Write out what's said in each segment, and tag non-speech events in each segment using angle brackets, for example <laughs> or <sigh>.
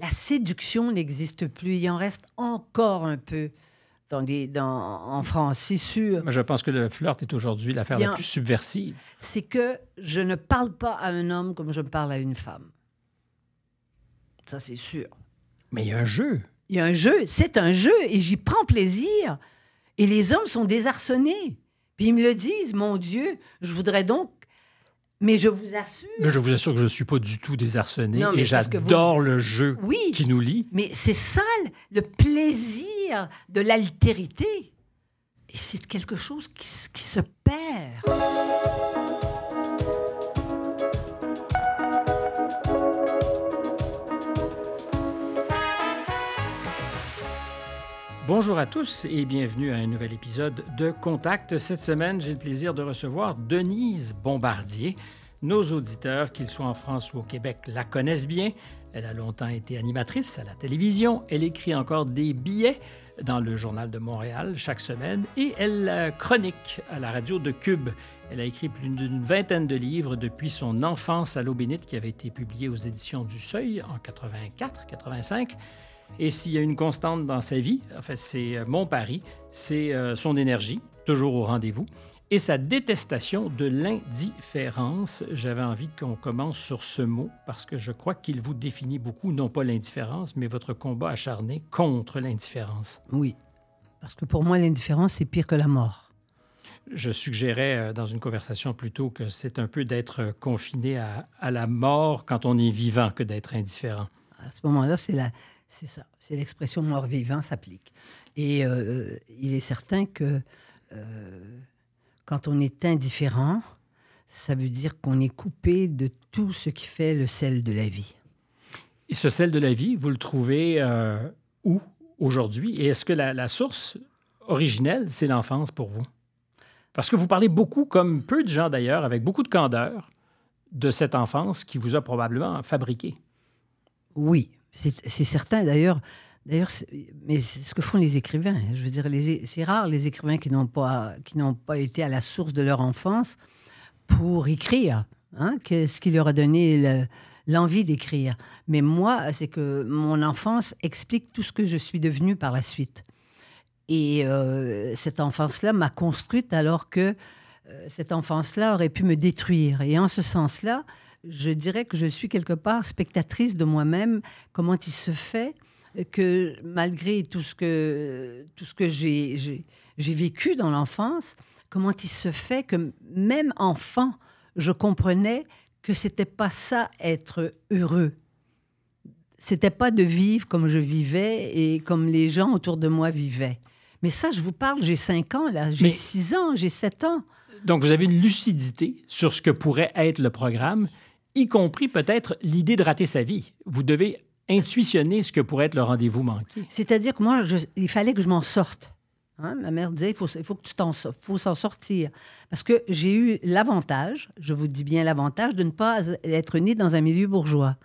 la séduction n'existe plus. Il en reste encore un peu. Dans en France, c'est sûr. je pense que le flirt est aujourd'hui l'affaire la plus subversive. C'est que je ne parle pas à un homme comme je parle à une femme. Ça, c'est sûr. Mais il y a un jeu. Il y a un jeu. C'est un jeu et j'y prends plaisir. Et les hommes sont désarçonnés. Puis ils me le disent, mon Dieu, je voudrais donc mais je vous assure. je vous assure que je ne suis pas du tout désarçonné et j'adore le jeu qui nous lie. Mais c'est ça le plaisir de l'altérité. Et c'est quelque chose qui, qui se perd. Bonjour à tous et bienvenue à un nouvel épisode de Contact. Cette semaine, j'ai le plaisir de recevoir Denise Bombardier. Nos auditeurs, qu'ils soient en France ou au Québec, la connaissent bien. Elle a longtemps été animatrice à la télévision. Elle écrit encore des billets dans le Journal de Montréal chaque semaine et elle chronique à la radio de Cube. Elle a écrit plus d'une vingtaine de livres depuis son enfance à l'eau bénite qui avait été publié aux éditions du Seuil en 84-85. Et s'il y a une constante dans sa vie, en fait, c'est euh, mon pari, c'est euh, son énergie, toujours au rendez-vous et sa détestation de l'indifférence. J'avais envie qu'on commence sur ce mot parce que je crois qu'il vous définit beaucoup, non pas l'indifférence, mais votre combat acharné contre l'indifférence. Oui, parce que pour moi, l'indifférence, c'est pire que la mort je suggérais euh, dans une conversation plutôt que c'est un peu d'être euh, confiné à, la mort quand on est vivant que d'être indifférent. À ce moment-là, c'est c'est ça, c'est l'expression mort-vivant s'applique. Et euh, il est certain que quand on est indifférent, ça veut dire qu'on est coupé de tout ce qui fait le sel de la vie. Et ce sel de la vie, vous le trouvez euh, où aujourd'hui? Et est-ce que la, la source originelle, c'est l'enfance pour vous? Parce que vous parlez beaucoup, comme peu de gens d'ailleurs, avec beaucoup de candeur, de cette enfance qui vous a probablement fabriqué. Oui, c'est certain d'ailleurs. D'ailleurs, mais c'est ce que font les écrivains. Hein. Je veux dire, c'est rare les écrivains qui n'ont pas, qui n'ont pas été à la source de leur enfance pour écrire, hein, ce qui leur a donné l'envie d'écrire. Mais moi, c'est que mon enfance explique tout ce que je suis devenue par la suite. Et euh, cette enfance-là m'a construite alors que euh, cette enfance-là aurait pu me détruire. Et en ce sens-là, je dirais que je suis quelque part spectatrice de moi-même, comment il se fait que malgré tout ce que, tout ce que j'ai vécu dans l'enfance, comment il se fait que même enfant, je comprenais que c'était pas ça être heureux. C'était pas de vivre comme je vivais et comme les gens autour de moi vivaient. Mais ça, je vous parle, j'ai 5 ans, là, j'ai 6 ans, j'ai 7 ans. Donc, vous avez une lucidité sur ce que pourrait être le programme, y compris peut-être l'idée de rater sa vie. Vous devez intuitionner ce que pourrait être le rendez-vous manqué. C'est-à-dire que moi, il fallait que je m'en sorte. Hein? Ma mère disait, il faut, que tu t'en faut s'en sortir. Parce que j'ai eu l'avantage, je vous dis bien l'avantage, de ne pas être né dans un milieu bourgeois.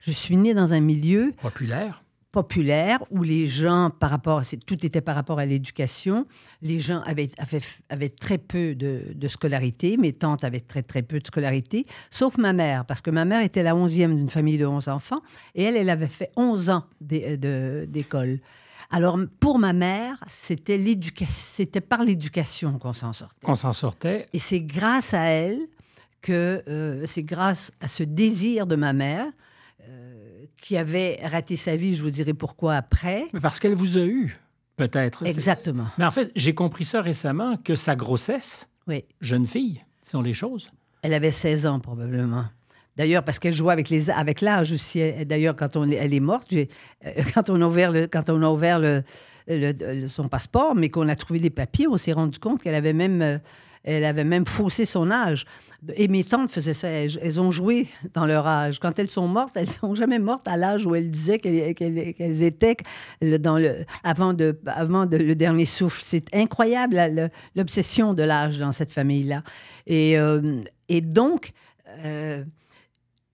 Je suis né dans un milieu... Populaire populaire où les gens, par rapport, tout était par rapport à l'éducation, les gens avaient, avaient, très peu de, scolarité, mes tantes avaient très très peu de scolarité, sauf ma mère, parce que ma mère était la onzième d'une famille de onze enfants, et elle, elle avait fait onze ans d'école. Alors, pour ma mère, c'était par l'éducation qu'on s'en sortait. on s'en sortait. Et c'est grâce à elle que, euh, c'est grâce à ce désir de ma mère qui avait raté sa vie, je vous dirai pourquoi après. parce qu'elle vous a eu, peut-être. Exactement. Mais en fait, j'ai compris ça récemment, que sa grossesse, oui. jeune fille, sont les choses. Elle avait 16 ans probablement. D'ailleurs, parce qu'elle jouait avec les avec l'âge aussi. D'ailleurs, quand on elle est morte, euh, <laughs> quand on a ouvert le quand on a ouvert le, son passeport, mais qu'on a trouvé les papiers, on s'est rendu compte qu'elle avait même euh, elle avait même faussé son âge. Et mes tantes faisaient ça. Elles, ont joué dans leur âge. Quand elles sont mortes, elles sont jamais mortes à l'âge où elles disaient qu'elles étaient dans le, avant, de, avant le dernier souffle. C'est incroyable l'obsession de l'âge dans cette famille-là. Et, euh, donc, euh,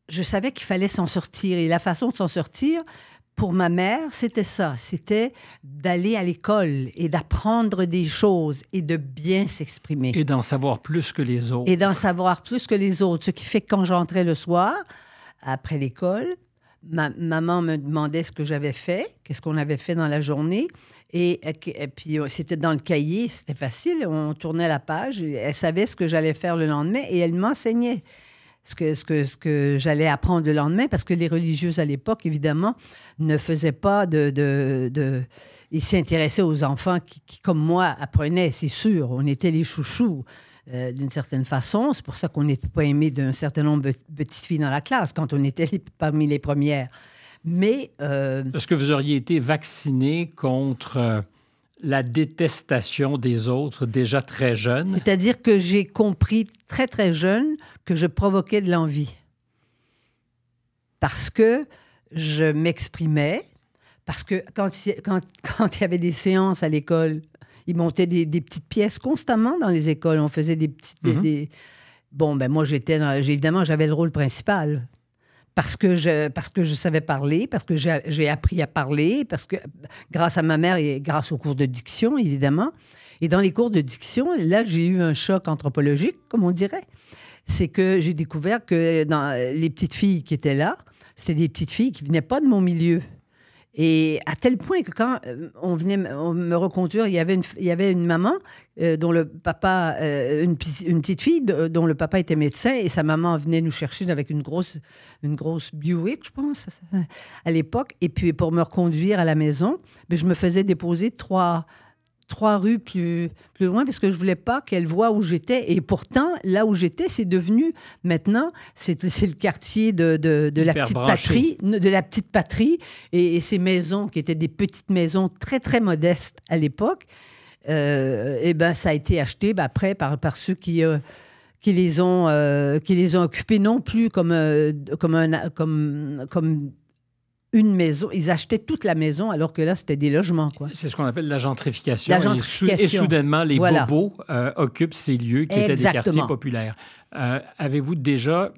je savais qu'il fallait s'en sortir. Et la façon de s'en sortir, pour ma mère, c'était ça. C'était d'aller à l'école et d'apprendre des choses et de bien s'exprimer. Et d'en savoir plus que les autres. Et d'en savoir plus que les autres. Ce qui fait que quand j'entrais le soir, après l'école, ma maman me demandait ce que j'avais fait, qu'est-ce qu'on avait fait dans la journée. Et, puis, euh, c'était dans le cahier, c'était facile. On tournait la page. elle savait ce que j'allais faire le lendemain et elle m'enseignait ce que, ce que, ce que j'allais apprendre le lendemain, parce que les religieuses à l'époque, évidemment, ne faisaient pas de... de, de... ils s'intéressaient aux enfants qui, comme moi, apprenaient, c'est sûr. On était les chouchous. Euh, d'une certaine façon. C'est pour ça qu'on n'était pas aimé d'un certain nombre de petites filles dans la classe quand on était parmi les premières. Mais. Euh, Est-ce que vous auriez été vacciné contre euh, la détestation des autres déjà très jeune? C'est-à-dire que j'ai compris très, très jeune que je provoquais de l'envie. Parce que je m'exprimais, parce que quand, <laughs> quand, il y avait des séances à l'école, ils montaient des, petites pièces constamment dans les écoles. On faisait des petites. Mhm. Bon, ben moi, j'étais. Évidemment, j'avais le rôle principal. Parce que, je, parce que je savais parler, parce que j'ai appris à parler, parce que grâce à ma mère et grâce aux cours de diction, évidemment. Et dans les cours de diction, là, j'ai eu un choc anthropologique, comme on dirait c'est que j'ai découvert que dans les petites filles qui étaient là, c'était des petites filles qui venaient pas de mon milieu. Et à tel point que quand euh, on venait me reconduire, il y avait une, il y avait une maman euh, dont le papa, euh, une, petite fille dont le papa était médecin et sa maman venait nous chercher avec une grosse, une grosse Buick, je pense, à l'époque. Et puis pour me reconduire à la maison, mais ben, je me faisais déposer trois trois rues plus, plus loin parce que je voulais pas qu'elle voie où j'étais. Et pourtant, là où j'étais, c'est devenu maintenant, c'est le quartier de, de, la petite patrie, de la petite patrie et, ces maisons qui étaient des petites maisons très très modestes à l'époque. et euh, eh ben ça a été acheté bah, après par, par ceux qui euh, qui les ont occupées euh, qui les ont occupés non plus comme comme comme comme une maison. Ils achetaient toute la maison alors que là, c'était des logements. Quoi. C'est ce qu'on appelle la gentrification. Et, soudainement, les bobos euh, occupent ces lieux qui étaient des quartiers populaires. Euh, avez-vous déjà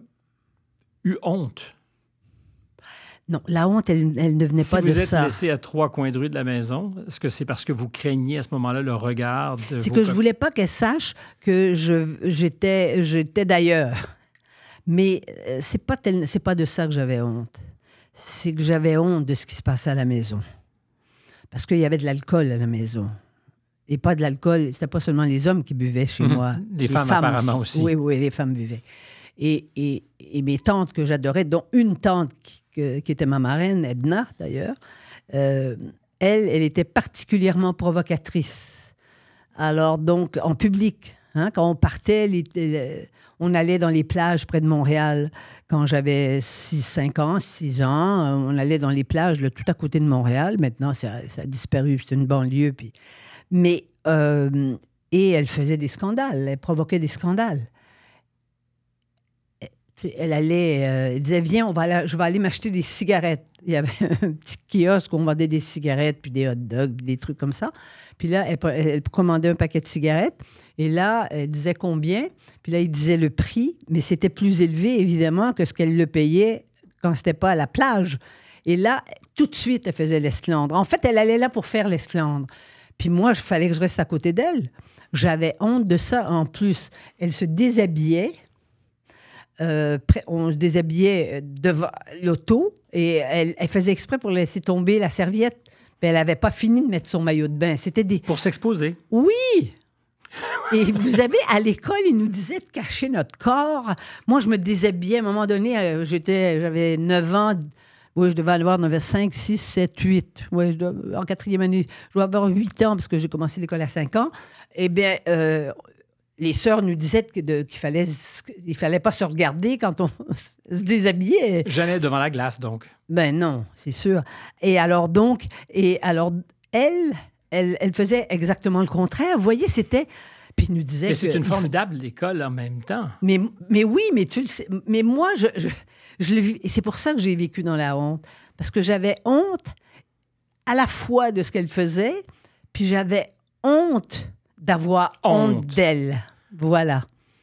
eu honte? Non, la honte, elle, ne venait pas de ça. Si vous êtes laissé à trois coins de rue de la maison, est-ce que c'est parce que vous craignez à ce moment-là le regard de C'est que je voulais pas qu'elle sache que je, j'étais, j'étais d'ailleurs. Mais euh, c'est pas c'est pas de ça que j'avais honte c'est que j'avais honte de ce qui se passait à la maison. Parce qu'il y avait de l'alcool à la maison. Et pas de l'alcool, c'était pas seulement les hommes qui buvaient chez mhm. moi. Les, femmes, apparemment aussi. Oui, oui, les femmes buvaient. Et, et, mes tantes que j'adorais, dont une tante qui, était ma marraine, Edna d'ailleurs, euh, elle, elle était particulièrement provocatrice. Alors donc, en public, hein, quand on partait, on allait dans les plages près de Montréal. Quand j'avais 6, 5 ans, 6 ans, euh, on allait dans les plages là, tout à côté de Montréal. Maintenant, ça, a disparu, c'est une banlieue. Puis... Mais, euh, et elle faisait des scandales, elle provoquait des scandales. Elle allait, euh, disait, viens, on va je vais aller m'acheter des cigarettes il y avait un petit kiosque où on vendait des cigarettes, puis des hot dogs, des trucs comme ça. Puis là, elle, elle, commandait un paquet de cigarettes. Et là, elle disait combien. Puis là, il disait le prix. Mais c'était plus élevé, évidemment, que ce qu'elle le payait quand c'était pas à la plage. Et là, tout de suite, elle faisait l'esclandre. En fait, elle allait là pour faire l'esclandre. Puis moi, il fallait que je reste à côté d'elle. J'avais honte de ça en plus. Elle se déshabillait euh, on se déshabillait euh, devant l'auto et elle, faisait exprès pour laisser tomber la serviette. elle n'avait pas fini de mettre son maillot de bain. C'était des... Pour s'exposer. Oui! Et vous avez, à l'école, ils nous disaient de cacher notre corps. Moi, je me déshabillais. À un moment donné, euh, j'étais, j'avais 9 ans. Oui, je devais avoir 5, 6, 7, 8. en quatrième année, je dois avoir 8 ans parce que j'ai commencé l'école à 5 ans. Eh bien, les sœurs nous disaient qu'il fallait, fallait pas se regarder quand on <laughs> se déshabillait. j'allais devant la glace, donc. Ben non, c'est sûr. Et alors donc, et alors elle, elle, faisait exactement le contraire. Vous voyez, c'était. Puis nous disait. Mais c'est une formidable école en même temps. Mais, mais oui, mais tu le sais. Mais moi, je, je, je le vis. Et c'est pour ça que j'ai vécu dans la honte. Parce que j'avais honte à la fois de ce qu'elle faisait, puis j'avais honte d'avoir honte, d'elle, Voilà.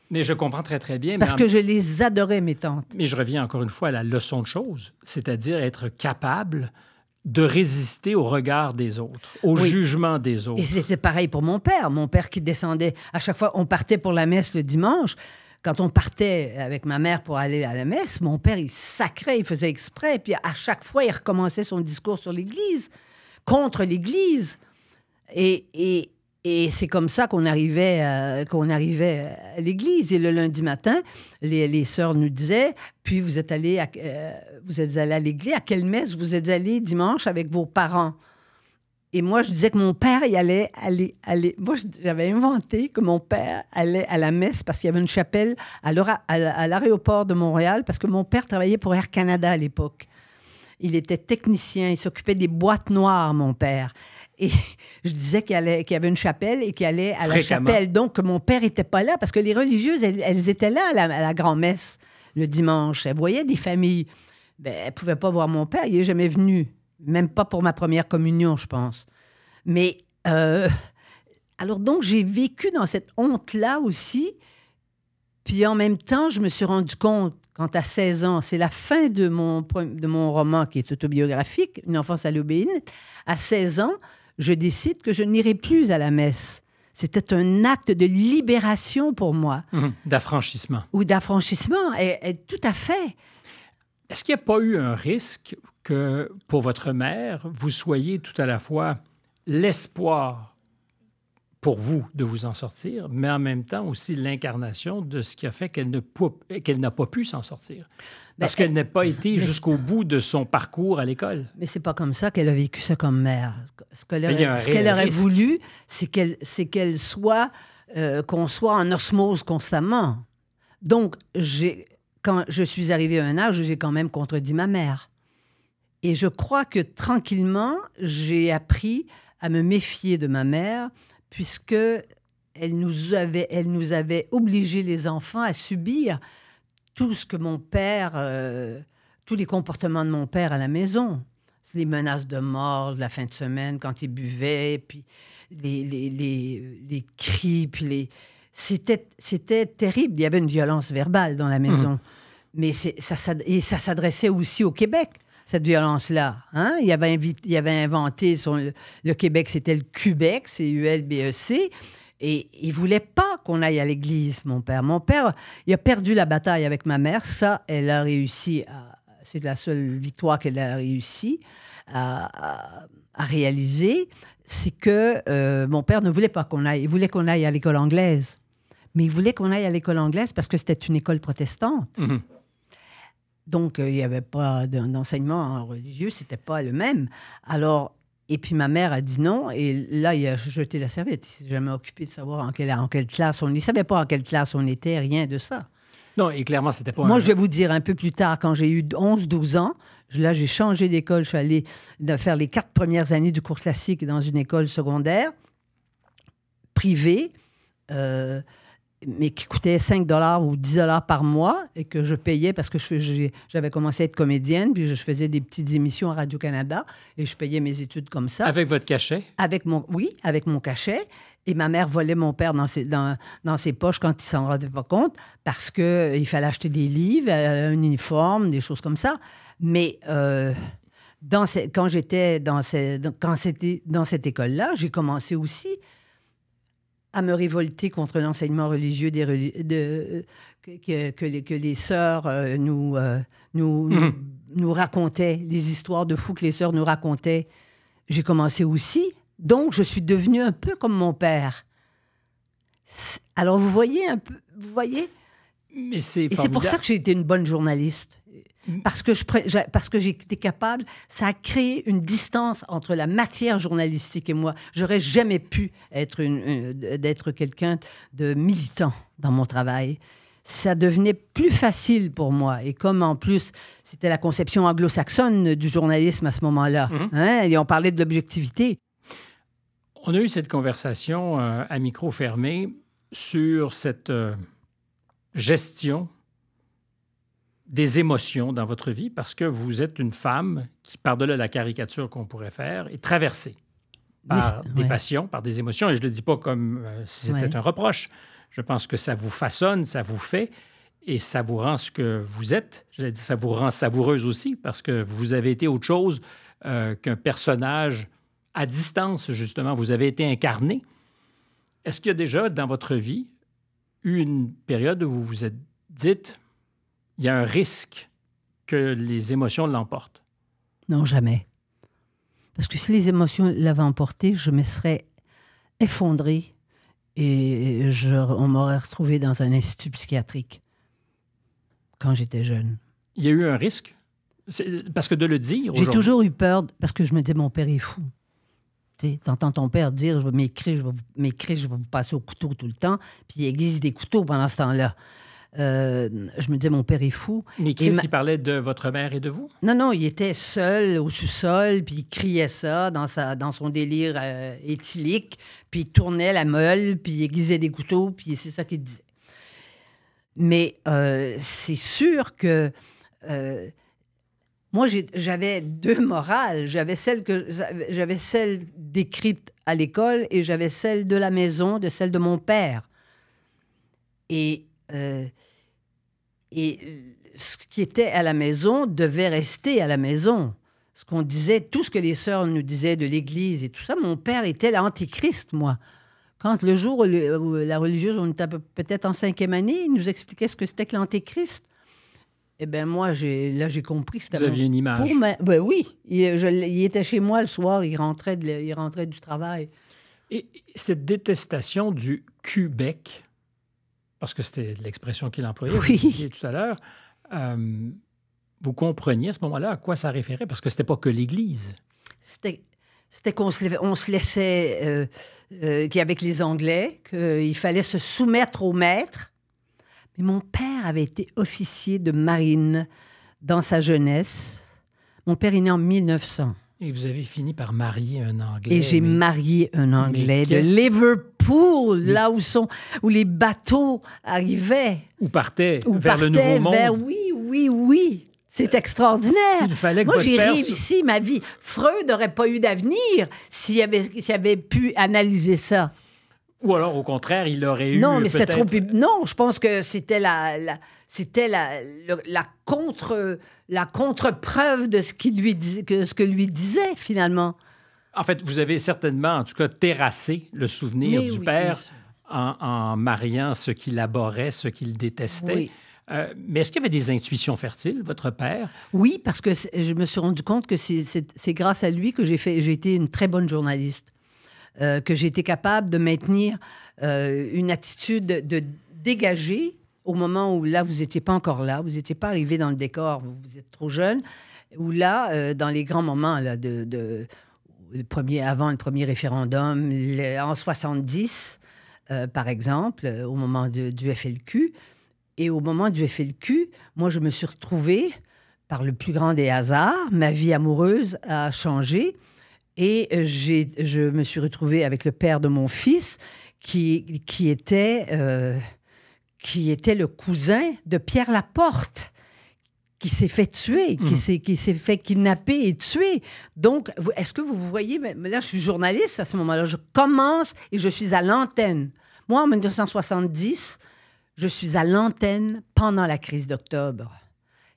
Mais je comprends très, très bien. Parce que je les adorais, mes tantes. Mais je reviens encore une fois à la leçon de choses, c'est-à-dire être capable de résister au regard des autres, au jugement des autres. Et c'était pareil pour mon père. Mon père qui descendait, à chaque fois, on partait pour la messe le dimanche. Quand on partait avec ma mère pour aller à la messe, mon père, il sacrait, il faisait exprès. Puis à chaque fois, il recommençait son discours sur l'Église, contre l'Église. Et, et, et c'est comme ça qu'on arrivait, à, euh, arrivait à l'église. Et le lundi matin, les, les sœurs nous disaient, puis vous êtes allés à, euh, vous êtes à l'église, à quelle messe vous êtes allés dimanche avec vos parents? Et moi, je disais que mon père y allait, aller, aller. Moi, j'avais inventé que mon père allait à la messe parce qu'il y avait une chapelle à l'aéroport de Montréal, parce que mon père travaillait pour Air Canada à l'époque. Il était technicien, il s'occupait des boîtes noires, mon père. Et <laughs> je disais qu'il y avait une chapelle et qu'il allait à la chapelle. Donc, mon père n'était pas là parce que les religieuses, elles, étaient là à la, grand-messe le dimanche. Elles voyaient des familles. Ben, elles ne pouvaient pas voir mon père. Il n'est jamais venu. Même pas pour ma première communion, je pense. Mais euh, alors donc, j'ai vécu dans cette honte-là aussi. Puis en même temps, je me suis rendu compte, quand à 16 ans, c'est la fin de mon, de mon roman qui est autobiographique, Une enfance à l'obéine, à 16 ans, je décide que je n'irai plus à la messe. C'était un acte de libération pour moi. Mhm. d'affranchissement. Ou d'affranchissement, et tout à fait. Est-ce qu'il n'y a pas eu un risque que pour votre mère, vous soyez tout à la fois l'espoir pour vous de vous en sortir, mais en même temps aussi l'incarnation de ce qui a fait qu'elle n'a pas pu s'en sortir. Ben, Parce qu'elle n'a pas été jusqu'au bout de son parcours à l'école. Mais c'est pas comme ça qu'elle a vécu ça comme mère. Ce qu'elle aurait, voulu, c'est qu'elle soit, euh, qu'on soit en osmose constamment. Donc, quand je suis arrivée à un âge j'ai quand même contredit ma mère. Et je crois que tranquillement, j'ai appris à me méfier de ma mère, puisque elle nous avait, elle nous avait obligé les enfants à subir tout ce que mon père, euh, tous les comportements de mon père à la maison. Les menaces de mort de la fin de semaine quand il buvait, puis les, les, les, les cris, C'était, c'était terrible. Il y avait une violence verbale dans la maison. Mmh. ça, ça, et ça s'adressait aussi au Québec cette violence-là. Hein? Il, avait avait inventé le Québec, c'était le Québec, c'est ULBEC. Et il voulait pas qu'on aille à l'église, mon père. Mon père, il a perdu la bataille avec ma mère. Ça, elle a réussi. C'est la seule victoire qu'elle a réussi à, réaliser. C'est que euh, mon père ne voulait pas qu'on aille. Il voulait qu'on aille à l'école anglaise. Mais il voulait qu'on aille à l'école anglaise parce que c'était une école protestante. Mmh donc, euh, il n'y avait pas d'enseignement religieux, c'était pas le même. Alors, et puis ma mère a dit non, et là, il a jeté la serviette. Il s'est jamais occupé de savoir en quelle, en quelle classe on... Il ne savait pas en quelle classe on était, rien de ça. Non, et clairement, c'était pas... Moi, je vais vous dire, un peu plus tard, quand j'ai eu 11-12 ans, là, j'ai changé d'école. Je suis allée faire les quatre premières années du cours classique dans une école secondaire privée. Euh, mais qui coûtait 5 dollars ou 10 dollars par mois et que je payais parce que j'avais commencé à être comédienne, puis je faisais des petites émissions à Radio-Canada et je payais mes études comme ça. Avec votre cachet? Avec mon, oui, avec mon cachet. Et ma mère volait mon père dans ses, dans, dans ses poches quand il s'en rendait pas compte parce qu'il euh, fallait acheter des livres, euh, un uniforme, des choses comme ça. Mais euh, dans quand j'étais dans, dans cette école-là, j'ai commencé aussi à me révolter contre l'enseignement religieux que, les, que sœurs euh, euh, mhm. nous, nous, racontaient, les histoires de fous que les sœurs nous racontaient. J'ai commencé aussi, donc je suis devenue un peu comme mon père. Alors vous voyez un peu, vous voyez. Mais c'est. Et c'est pour ça que j'ai été une bonne journaliste. Mm-hmm. parce que je, parce que j'étais capable, ça a créé une distance entre la matière journalistique et moi. J'aurais jamais pu être d'être quelqu'un de militant dans mon travail. Ça devenait plus facile pour moi. Et comme en plus, c'était la conception anglo-saxonne du journalisme à ce moment-là, mm-hmm. hein? et on parlait de l'objectivité. On a eu cette conversation euh, à micro fermé sur cette euh, gestion des émotions dans votre vie parce que vous êtes une femme qui, par-delà la caricature qu'on pourrait faire, est traversée par des passions, par des émotions. Et je ne le dis pas comme euh, si c'était un reproche. Je pense que ça vous façonne, ça vous fait et ça vous rend ce que vous êtes. Je l'ai dit, ça vous rend savoureuse aussi parce que vous avez été autre chose euh, qu'un personnage à distance, justement. Vous avez été incarné. Est-ce qu'il y a déjà dans votre vie eu une période où vous vous êtes dites il y a un risque que les émotions l'emportent? Non, jamais. Parce que si les émotions l'avaient emporté, je me serais effondrée et on m'aurait retrouvée dans un institut psychiatrique quand j'étais jeune. Il y a eu un risque? Parce que de le dire. J'ai toujours eu peur parce que je me disais, mon père est fou. Tu entends ton père dire, je vais m'écrire, je vais m'écrire, je vais vous passer au couteau tout le temps, puis il existe des couteaux pendant ce temps-là. Euh, je me disais, mon père est fou. Mais Chris, il parlait de votre mère et de vous? Non, non, il était seul au sous-sol, puis il criait ça dans, sa, dans son délire euh, éthylique, puis il tournait la meule, puis il aiguisait des couteaux, puis c'est ça qu'il disait. Mais euh, c'est sûr que... moi, j'avais deux morales. J'avais celle, que, j'avais celle décrite à l'école et j'avais celle de la maison, de celle de mon père. Et et ce qui était à la maison devait rester à la maison. Ce qu'on disait, tout ce que les sœurs nous disaient de l'Église et tout ça, mon père était l'antichrist, moi. Quand le jour où la religieuse, on était peut-être en cinquième année, il nous expliquait ce que c'était que l'antichrist. Eh bien, moi, là, j'ai compris que c'était... Vous aviez une image. Ben oui, il, je, était chez moi le soir, il rentrait, il rentrait du travail. Et cette détestation du Québec, parce que c'était l'expression qu'il employait tout à l'heure, euh, vous compreniez à ce moment-là à quoi ça référait, parce que c'était pas que l'Église. C'était qu'on se, on se laissait, euh, euh les Anglais, qu'il fallait se soumettre au maître. Mais mon père avait été officier de marine dans sa jeunesse. Mon père est né en 1900. Et vous avez fini par marier un Anglais. Et j'ai marié un Anglais de Liverpool, là où, sont, où les bateaux arrivaient. Ou partaient vers le Nouveau Monde. Vers... oui, oui, oui. C'est euh, extraordinaire. Fallait Moi, j'ai réussi ma vie. Freud n'aurait pas eu d'avenir s'il avait, avait pu analyser ça. Ou alors, au contraire, il aurait eu. Non, mais c'était trop. Non, je pense que c'était la, c'était la, la, contre la contre-preuve de ce, lui, que, ce lui disait finalement. En fait, vous avez certainement, en tout cas, terrassé le souvenir du père en, mariant ce qu'il abhorrait, ce qu'il détestait. Euh, mais est-ce qu'il y avait des intuitions fertiles, votre père? Oui, parce que je me suis rendu compte que c'est grâce à lui que j'ai été une très bonne journaliste. Euh, que j'étais capable de maintenir euh, une attitude de dégager au moment où là, vous n'étiez pas encore là, vous n'étiez pas arrivé dans le décor, vous, êtes trop jeune, ou là, euh, dans les grands moments de, premier, avant le premier référendum, en 70, par exemple, au moment du FLQ, et au moment du FLQ, moi, je me suis retrouvée, par le plus grand des hasards, ma vie amoureuse a changé. Et je me suis retrouvée avec le père de mon fils, qui, qui, était, euh, qui était le cousin de Pierre Laporte qui s'est fait tuer, qui mhm. s'est qui s'est fait kidnapper et tuer. Donc, est-ce que vous voyez, là, je suis journaliste à ce moment-là, je commence et je suis à l'antenne. Moi, en 1970, je suis à l'antenne pendant la crise d'octobre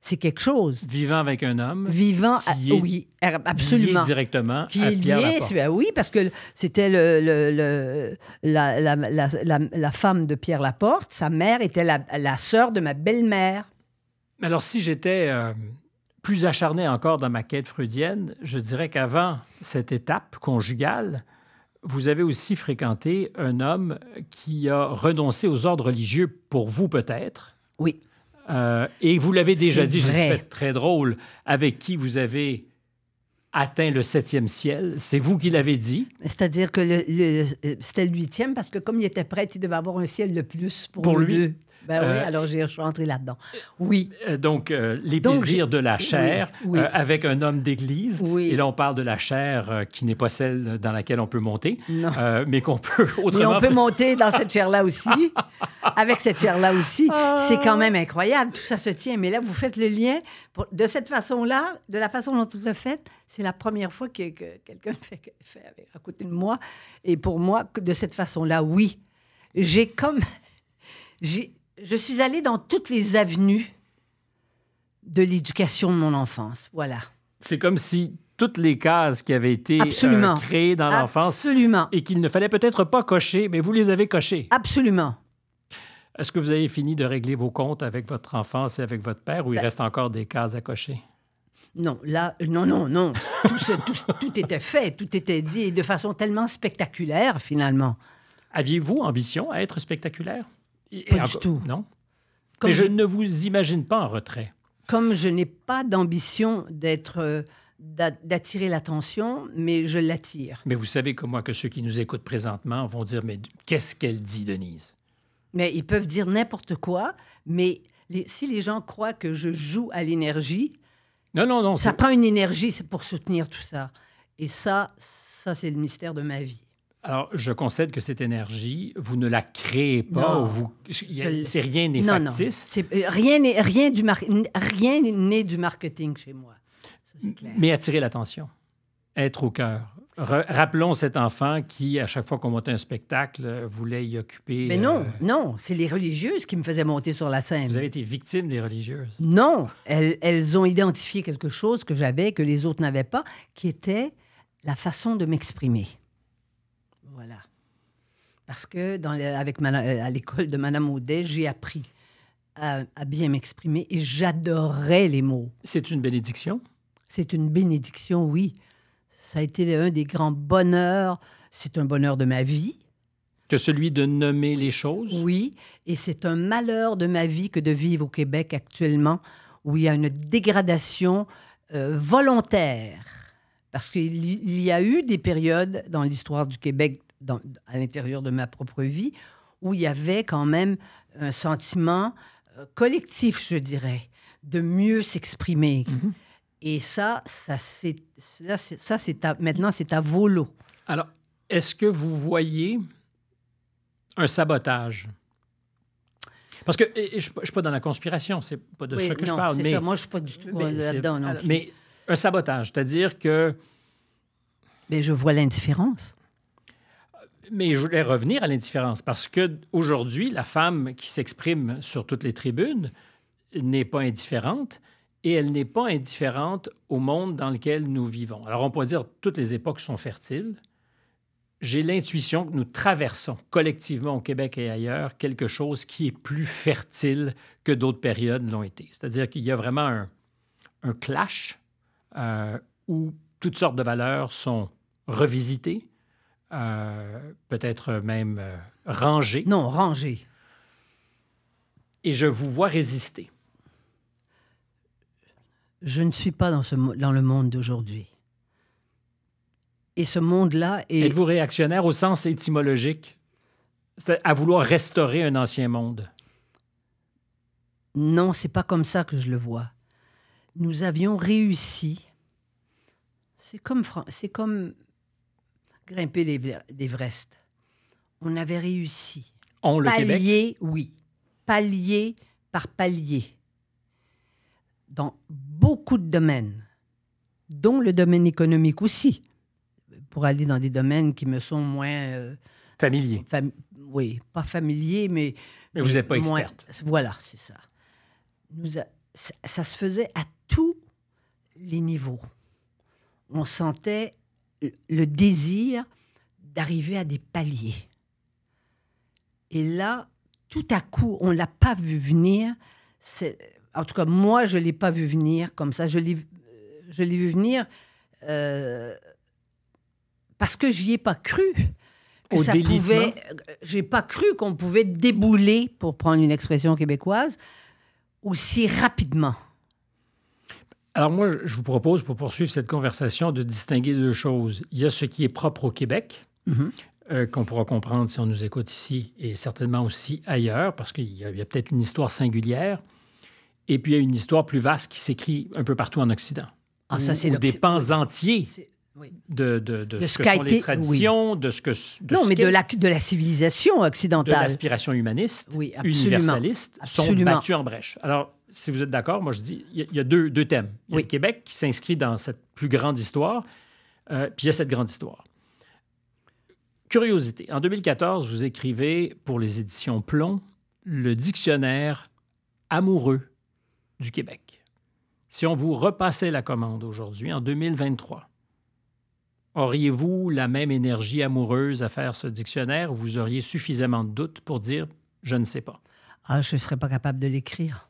c'est quelque chose. Vivant avec un homme. Vivant, oui, absolument. directement. est lié, oui, parce que c'était le, la, femme de Pierre Laporte. Sa mère était la, sœur de ma belle-mère. Alors, si j'étais euh, plus acharné encore dans ma quête freudienne, je dirais qu'avant cette étape conjugale, vous avez aussi fréquenté un homme qui a renoncé aux ordres religieux pour vous peut-être. Oui. Euh, et vous l'avez déjà dit, c'est très drôle, avec qui vous avez atteint le septième ciel. C'est vous qui l'avez dit. C'est-à-dire que euh, c'était le huitième parce que comme il était prêt, il devait avoir un ciel de plus pour, lui. Ben oui, euh, alors j'ai rentré là-dedans. Oui. Euh, donc, euh, les plaisirs de la chair avec un homme d'église. Oui. Et là, on parle de la chair qui n'est pas celle dans laquelle on peut monter, mais qu'on peut autrement... <laughs> Mais on peut monter dans cette chair-là aussi, <laughs> avec cette chair-là aussi. Ah. C'est quand même incroyable, tout ça se tient. Mais là, vous faites le lien de cette façon-là, de la façon dont vous le fait, C'est la première fois que, quelqu'un <laughs> fait, fait avec, à côté de moi. Et pour moi, de cette façon-là, oui. J'ai comme... J'ai je suis allée dans toutes les avenues de l'éducation de mon enfance. Voilà. C'est comme si toutes les cases qui avaient été euh, créées dans l'enfance. Et qu'il ne fallait peut-être pas cocher, mais vous les avez cochées. Absolument. Est-ce que vous avez fini de régler vos comptes avec votre enfance et avec votre père ou il ben- reste encore des cases à cocher? Non, là, euh, non, non, non. tout, était fait, tout était dit de façon tellement spectaculaire, finalement. Aviez-vous ambition à être spectaculaire? pas du tout. Non. Mais je, ne vous imagine pas en retrait. Comme je n'ai pas d'ambition d'être euh, d'attirer l'attention, mais je l'attire. Mais vous savez que moi que ceux qui nous écoutent présentement vont dire mais qu'est-ce qu'elle dit Denise Mais ils peuvent dire n'importe quoi, mais si les gens croient que je joue à l'énergie, non non non, ça prend une énergie c'est pour soutenir tout ça. Et ça ça c'est le mystère de ma vie. Alors, je concède que cette énergie, vous ne la créez pas. Vous, rien n'est factice. Euh, rien n'est rien du rien du marketing chez moi. Mais attirer l'attention, être au cœur. Rappelons cet enfant qui, à chaque fois qu'on montait un spectacle, euh, voulait y occuper. Mais non, euh, non, c'est les religieuses qui me faisaient monter sur la scène. Vous avez été victime des religieuses. Non, elles, elles ont identifié quelque chose que j'avais, que les autres n'avaient pas, qui était la façon de m'exprimer voilà. Parce que dans avec euh, à l'école de Madame Audet, j'ai appris à, bien m'exprimer et j'adorais les mots. C'est une bénédiction C'est une bénédiction, oui. Ça a été un des grands bonheurs. C'est un bonheur de ma vie. Que celui de nommer les choses Oui, et c'est un malheur de ma vie que de vivre au Québec actuellement où il y a une dégradation euh, volontaire. Parce qu'il y a eu des périodes dans l'histoire du Québec à l'intérieur de ma propre vie, où il y avait quand même un sentiment euh, collectif, je dirais, de mieux s'exprimer. Mm-hmm. Et ça, ça c'est, ça, c'est maintenant, c'est à volo. Alors, est-ce que vous voyez un sabotage? Parce que je ne suis pas dans la conspiration, c'est pas de ça que je parle. Mais, ça. Moi, je ne suis pas du tout euh, Mais un sabotage, c'est-à-dire que. Mais je vois l'indifférence. Mais je voulais revenir à l'indifférence parce que aujourd'hui, la femme qui s'exprime sur toutes les tribunes n'est pas indifférente et elle n'est pas indifférente au monde dans lequel nous vivons. Alors on pourrait dire toutes les époques sont fertiles. J'ai l'intuition que nous traversons collectivement au Québec et ailleurs quelque chose qui est plus fertile que d'autres périodes l'ont été. C'est-à-dire qu'il y a vraiment un, clash euh, où toutes sortes de valeurs sont revisitées, euh, peut-être même euh, rangé. Non, rangé. Et je vous vois résister. Je ne suis pas dans, dans le monde d'aujourd'hui. Et ce monde-là est... Êtes-vous réactionnaire au sens étymologique, à vouloir restaurer un ancien monde? Non, c'est pas comme ça que je le vois. Nous avions réussi. C'est comme, c'est comme grimper l'Everest. On avait réussi. On le pallier, oui. Palier par palier. Dans beaucoup de domaines, dont le domaine économique aussi, pour aller dans des domaines qui me sont moins... Euh, familiers. oui, pas familiers, mais... vous n'êtes pas voilà, c'est ça. Ça se faisait à tous les niveaux. On sentait le désir d'arriver à des paliers. Et là, tout à coup, on ne l'a pas vu venir. En tout cas, moi, je ne l'ai pas vu venir comme ça. Je l'ai vu venir euh, parce que j'y ai pas cru. Que Au ça pouvait, euh, j'ai pas cru qu'on pouvait débouler, pour prendre une expression québécoise, aussi rapidement. Alors moi, je vous propose, pour poursuivre cette conversation, de distinguer deux choses. Il y a ce qui est propre au Québec, mhm. euh, qu'on pourra comprendre si on nous écoute ici et certainement aussi ailleurs, parce qu'il y a, peut-être une histoire singulière. Et puis, il y a une histoire plus vaste qui s'écrit un peu partout en Occident. Ah, ça, c'est Des pans entiers de, de, de, de, ce, que sont été, les traditions, de ce que... non, mais de la, de la civilisation occidentale. De l'aspiration humaniste, universaliste, sont battues en brèche. Alors, si vous êtes d'accord, moi je dis, il y, a deux, deux thèmes. Il y a le Québec qui s'inscrit dans cette plus grande histoire, euh, puis il y a cette grande histoire. Curiosité. En 2014, vous écrivez pour les éditions Plomb le dictionnaire amoureux du Québec. Si on vous repassait la commande aujourd'hui, en 2023, Auriez-vous la même énergie amoureuse à faire ce dictionnaire ou vous auriez suffisamment de doutes pour dire je ne sais pas? Ah, je ne serais pas capable de l'écrire.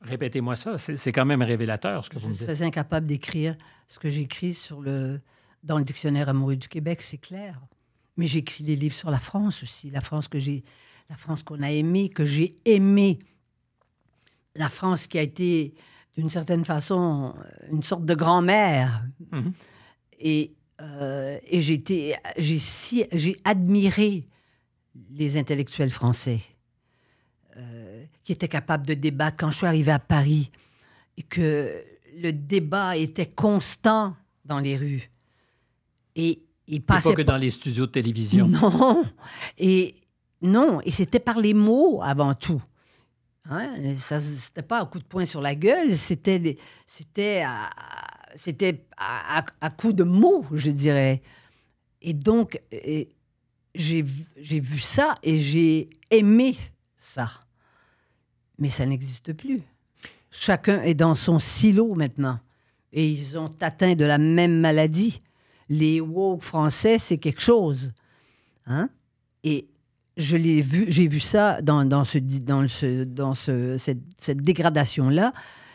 Répétez-moi ça, c'est quand même révélateur ce que vous me dites. Je serais incapable d'écrire ce que j'écris sur le, dans le dictionnaire amoureux du Québec, c'est clair. Mais j'écris des livres sur la France aussi, la France que j'ai, la France qu'on a aimée, que j'ai aimée, la France qui a été d'une certaine façon une sorte de grand-mère. Mhm. Et, euh, et j'ai admiré les intellectuels français euh, qui étaient capables de débattre. Quand je suis arrivée à Paris, et que le débat était constant dans les rues. Et il passait. Pas que dans les studios de télévision. <laughs> Non. Et non, et c'était par les mots avant tout. Hein? Ça, c'était pas un coup de poing sur la gueule, c'était, c'était à, c'était à, coup de mots, je dirais. Et donc, j'ai vu ça et j'ai aimé ça. Mais ça n'existe plus. Chacun est dans son silo maintenant. Et ils ont atteint de la même maladie. Les woke français, c'est quelque chose. Hein? Et je l'ai vu, j'ai vu ça dans, dans, ce, dans, ce, dans ce, cette dégradation-là.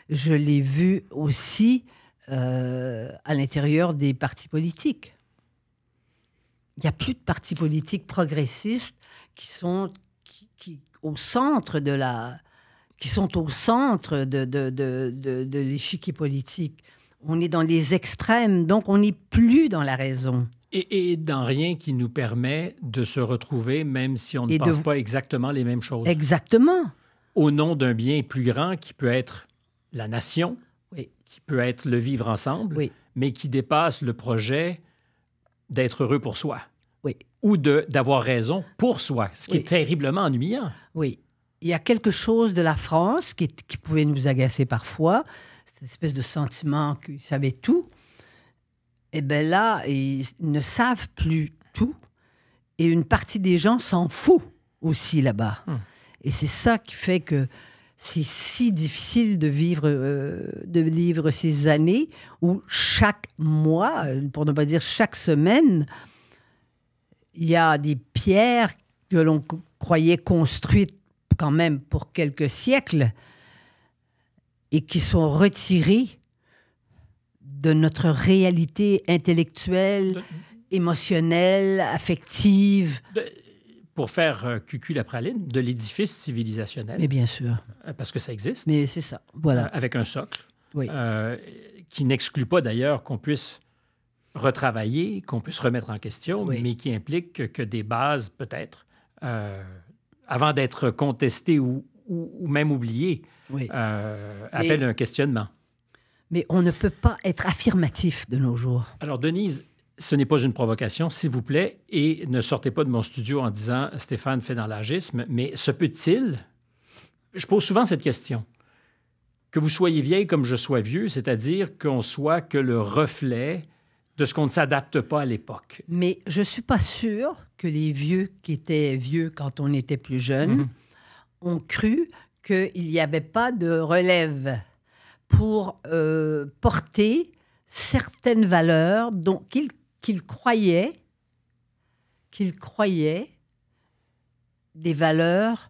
Je l'ai vu aussi euh, à l'intérieur des partis politiques. Il n'y a plus de partis politiques progressistes qui sont qui, au centre de la qui sont au centre de, de, l'échiquier politique. On est dans les extrêmes, donc on n'est plus dans la raison. Et, dans rien qui nous permet de se retrouver, même si on ne et pense pas exactement les mêmes choses. Exactement. Au nom d'un bien plus grand qui peut être la nation, qui peut être le vivre ensemble, mais qui dépasse le projet d'être heureux pour soi. Oui. Ou d'avoir raison pour soi, ce qui est terriblement ennuyant. Oui. Il y a quelque chose de la France qui, qui pouvait nous agacer parfois, cette espèce de sentiment qu'ils savaient tout. Et eh bien là, ils ne savent plus tout. Et une partie des gens s'en fout aussi là-bas. Hmm. Et c'est ça qui fait que c'est si difficile de vivre, euh, de vivre ces années où chaque mois, euh, pour ne pas dire chaque semaine, il y a des pierres que l'on croyait construites quand même pour quelques siècles et qui sont retirées de notre réalité intellectuelle, émotionnelle, affective. Ben, pour faire euh, cucu la praline de l'édifice civilisationnel. Mais bien sûr. Euh, parce que ça existe. Mais c'est ça, voilà. Euh, avec un socle. Oui. qui n'exclut pas d'ailleurs qu'on puisse retravailler, qu'on puisse remettre en question, mais qui implique que, des bases, peut-être, avant d'être contestées ou, même oubliées, appellent un questionnement. Mais on ne peut pas être affirmatif de nos jours. Alors, Denise, ce n'est pas une provocation, s'il vous plaît, et ne sortez pas de mon studio en disant Stéphane fait dans l'agisme, mais se peut-il Je pose souvent cette question. Que vous soyez vieille comme je sois vieux, c'est-à-dire qu'on soit que le reflet de ce qu'on ne s'adapte pas à l'époque. Mais je ne suis pas sûre que les vieux qui étaient vieux quand on était plus jeune mhm. ont cru qu'il n'y avait pas de relève pour euh, porter certaines valeurs dont qu'ils qu'il croyait, qu'il croyait des valeurs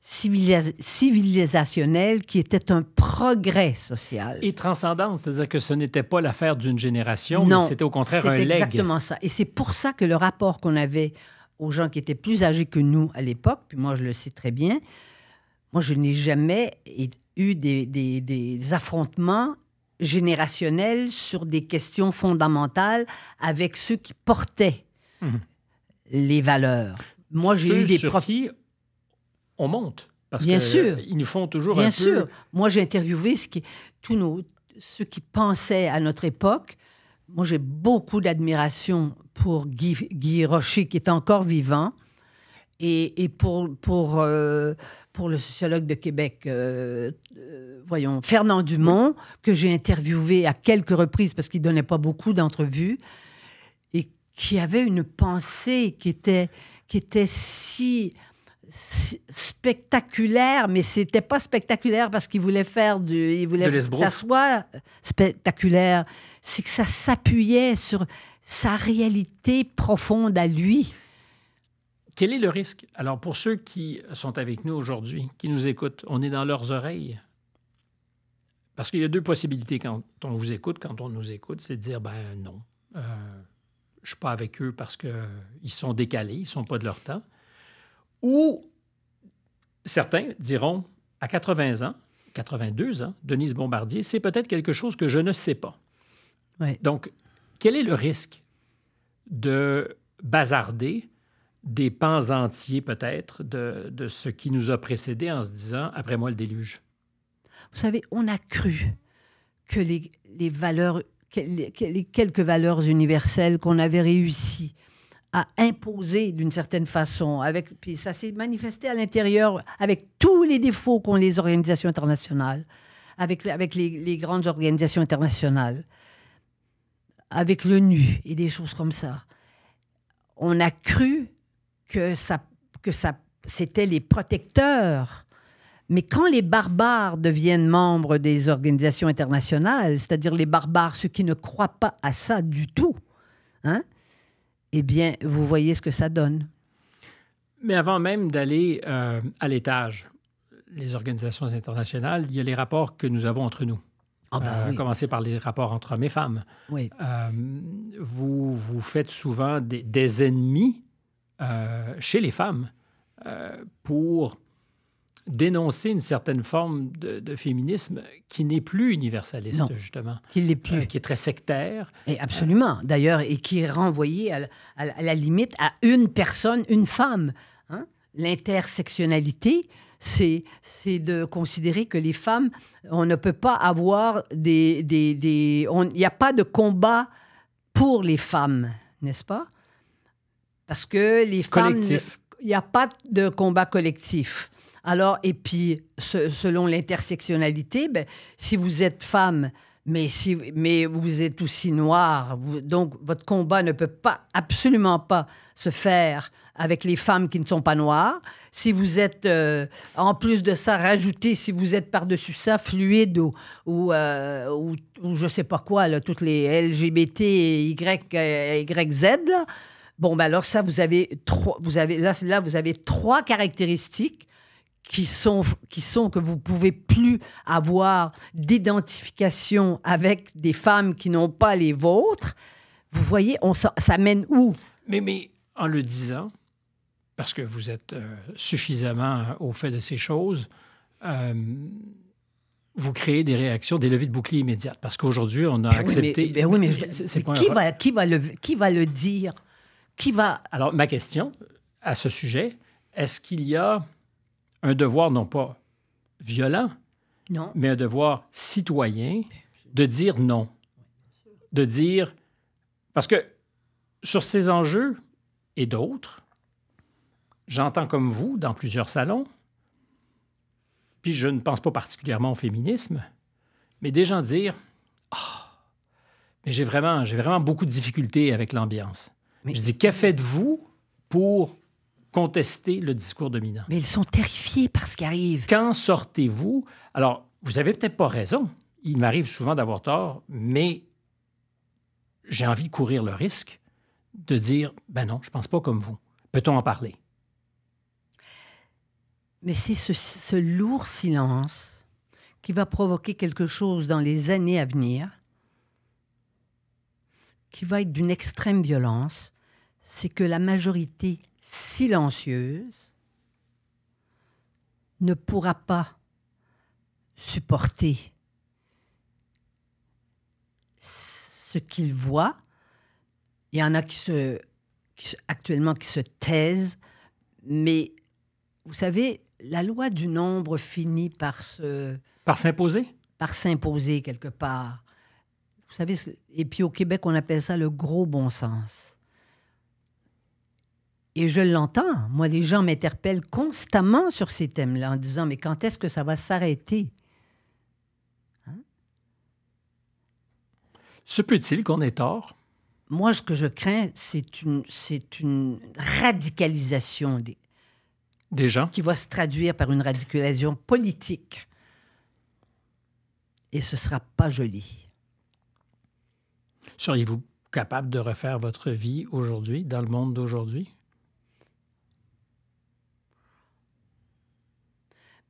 civilisationnelles qui étaient un progrès social. Et transcendant, c'est-à-dire que ce n'était pas l'affaire d'une génération, non, mais c'était au contraire un legs. C'est exactement ça. Et c'est pour ça que le rapport qu'on avait aux gens qui étaient plus âgés que nous à l'époque, puis moi je le sais très bien, moi je n'ai jamais eu des affrontements générationnelle sur des questions fondamentales avec ceux qui portaient mhm. les valeurs. Moi, j'ai eu des sur on monte. Bien sûr. Euh, ils nous font toujours Bien sûr. Moi, j'ai interviewé ce qui, tous ceux qui pensaient à notre époque. Moi, j'ai beaucoup d'admiration pour Guy, Rocher, qui est encore vivant, et, pour, pour, euh, pour le sociologue de Québec, euh, euh, voyons, Fernand Dumont, que j'ai interviewé à quelques reprises parce qu'il ne donnait pas beaucoup d'entrevues, et qui avait une pensée qui était, qui était si, spectaculaire, mais ce n'était pas spectaculaire parce qu'il voulait faire du... Il voulait que ça soit spectaculaire. C'est que ça s'appuyait sur sa réalité profonde à lui quel est le risque? Alors, pour ceux qui sont avec nous aujourd'hui, qui nous écoutent, on est dans leurs oreilles. Parce qu'il y a deux possibilités quand on vous écoute, quand on nous écoute, c'est de dire, ben non, euh, je ne suis pas avec eux parce qu'ils euh, sont décalés, ils ne sont pas de leur temps. Ou certains diront, à 80 ans, 82 ans, Denise Bombardier, c'est peut-être quelque chose que je ne sais pas. Donc, quel est le risque de bazarder des pans entiers peut-être de, de, ce qui nous a précédé en se disant ⁇ Après moi le déluge ⁇ Vous savez, on a cru que les, les valeurs, les, quelques valeurs universelles qu'on avait réussi à imposer d'une certaine façon, avec, puis ça s'est manifesté à l'intérieur avec tous les défauts qu'ont les organisations internationales, avec, avec les, les grandes organisations internationales, avec l'ONU et des choses comme ça. On a cru que ça, que ça, c'était les protecteurs. Mais quand les barbares deviennent membres des organisations internationales, c'est-à-dire les barbares, ceux qui ne croient pas à ça du tout, hein, eh bien, vous voyez ce que ça donne. Mais avant même d'aller euh, à l'étage, les organisations internationales, il y a les rapports que nous avons entre nous. on ah, ben euh, Commencer par les rapports entre hommes et femmes. Oui. Euh, vous vous faites souvent des ennemis euh, chez les femmes euh, pour dénoncer une certaine forme de, féminisme qui n'est plus universaliste, justement. Qui n'est plus. Euh, qui est très sectaire. Et absolument, d'ailleurs, et qui est renvoyée à, la limite à une personne, une femme. Hein. L'intersectionnalité, c'est, c'est de considérer que les femmes, on ne peut pas avoir des... Il n'y a pas de combat pour les femmes, n'est-ce pas? Parce que les femmes. Il n'y a pas de combat collectif. Alors, et puis, selon l'intersectionnalité, ben, si vous êtes femme, mais, si, mais vous êtes aussi noire, donc votre combat ne peut pas, absolument pas se faire avec les femmes qui ne sont pas noires. Si vous êtes, euh, en plus de ça, rajoutez, si vous êtes par-dessus ça, fluide ou, ou, ne euh, je sais pas quoi, toutes les LGBT, Y, YZ, Bon, ben alors ça, vous avez trois, vous avez là, vous avez trois caractéristiques qui sont, qui sont que vous pouvez plus avoir d'identification avec des femmes qui n'ont pas les vôtres. Vous voyez, on ça mène où Mais mais en le disant, parce que vous êtes euh, suffisamment euh, au fait de ces choses. Euh, vous créez des réactions, des levées de bouclier immédiates. Parce qu'aujourd'hui, on a ben accepté. Ben mais, oui, qui va le dire? qui va... Alors, ma question à ce sujet, est-ce qu'il y a un devoir non pas violent, mais un devoir citoyen de dire non? De dire... Parce que sur ces enjeux et d'autres, j'entends comme vous dans plusieurs salons, puis je ne pense pas particulièrement au féminisme, mais des gens dire oh, mais j'ai vraiment, j'ai vraiment beaucoup de difficultés avec l'ambiance. Je dis, que faites-vous pour contester le discours dominant? Mais ils sont terrifiés par ce qui arrive. Quand sortez-vous? Alors, vous avez peut-être pas raison. Il m'arrive souvent d'avoir tort, mais j'ai envie de courir le risque de dire, ben non, je ne pense pas comme vous. Peut-on en parler? Mais c'est ce, lourd silence qui va provoquer quelque chose dans les années à venir, qui va être d'une extrême violence, c'est que la majorité silencieuse ne pourra pas supporter ce qu'il voit. Il y en a qui actuellement qui se taisent, mais vous savez, la loi du nombre finit par se... Par s'imposer Par s'imposer quelque part. Vous savez, et puis au Québec, on appelle ça le gros bon sens. Et je l'entends. Moi, les gens m'interpellent constamment sur ces thèmes-là en disant, mais quand est-ce que ça va s'arrêter? Hein? Se peut-il qu'on ait tort? Moi, ce que je crains, c'est une, c'est une radicalisation des, des gens qui va se traduire par une radicalisation politique. Et ce ne sera pas joli. Seriez-vous capable de refaire votre vie aujourd'hui, dans le monde d'aujourd'hui?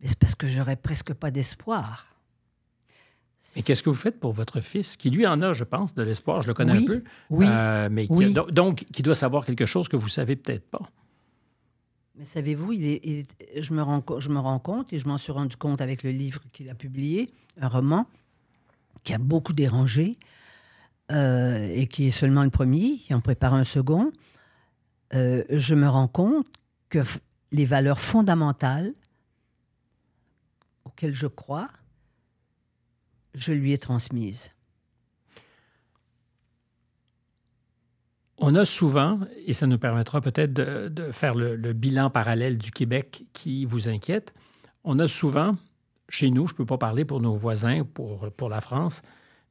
c'est parce que j'aurais presque pas d'espoir. Mais qu'est-ce que vous faites pour votre fils, qui lui en a, je pense, de l'espoir, je le connais un peu, oui, euh, mais qui, donc qui doit savoir quelque chose que vous savez peut-être pas. Mais savez-vous, je, me rends, je me rends compte, et je m'en suis rendu compte avec le livre qu'il a publié, un roman qui a beaucoup dérangé, euh, et qui est seulement le premier, il en prépare un second, euh, je me rends compte que les valeurs fondamentales auquel je crois, je lui ai transmise. On a souvent, et ça nous permettra peut-être de, faire le, bilan parallèle du Québec qui vous inquiète, on a souvent, chez nous, je ne peux pas parler pour nos voisins, pour, pour la France,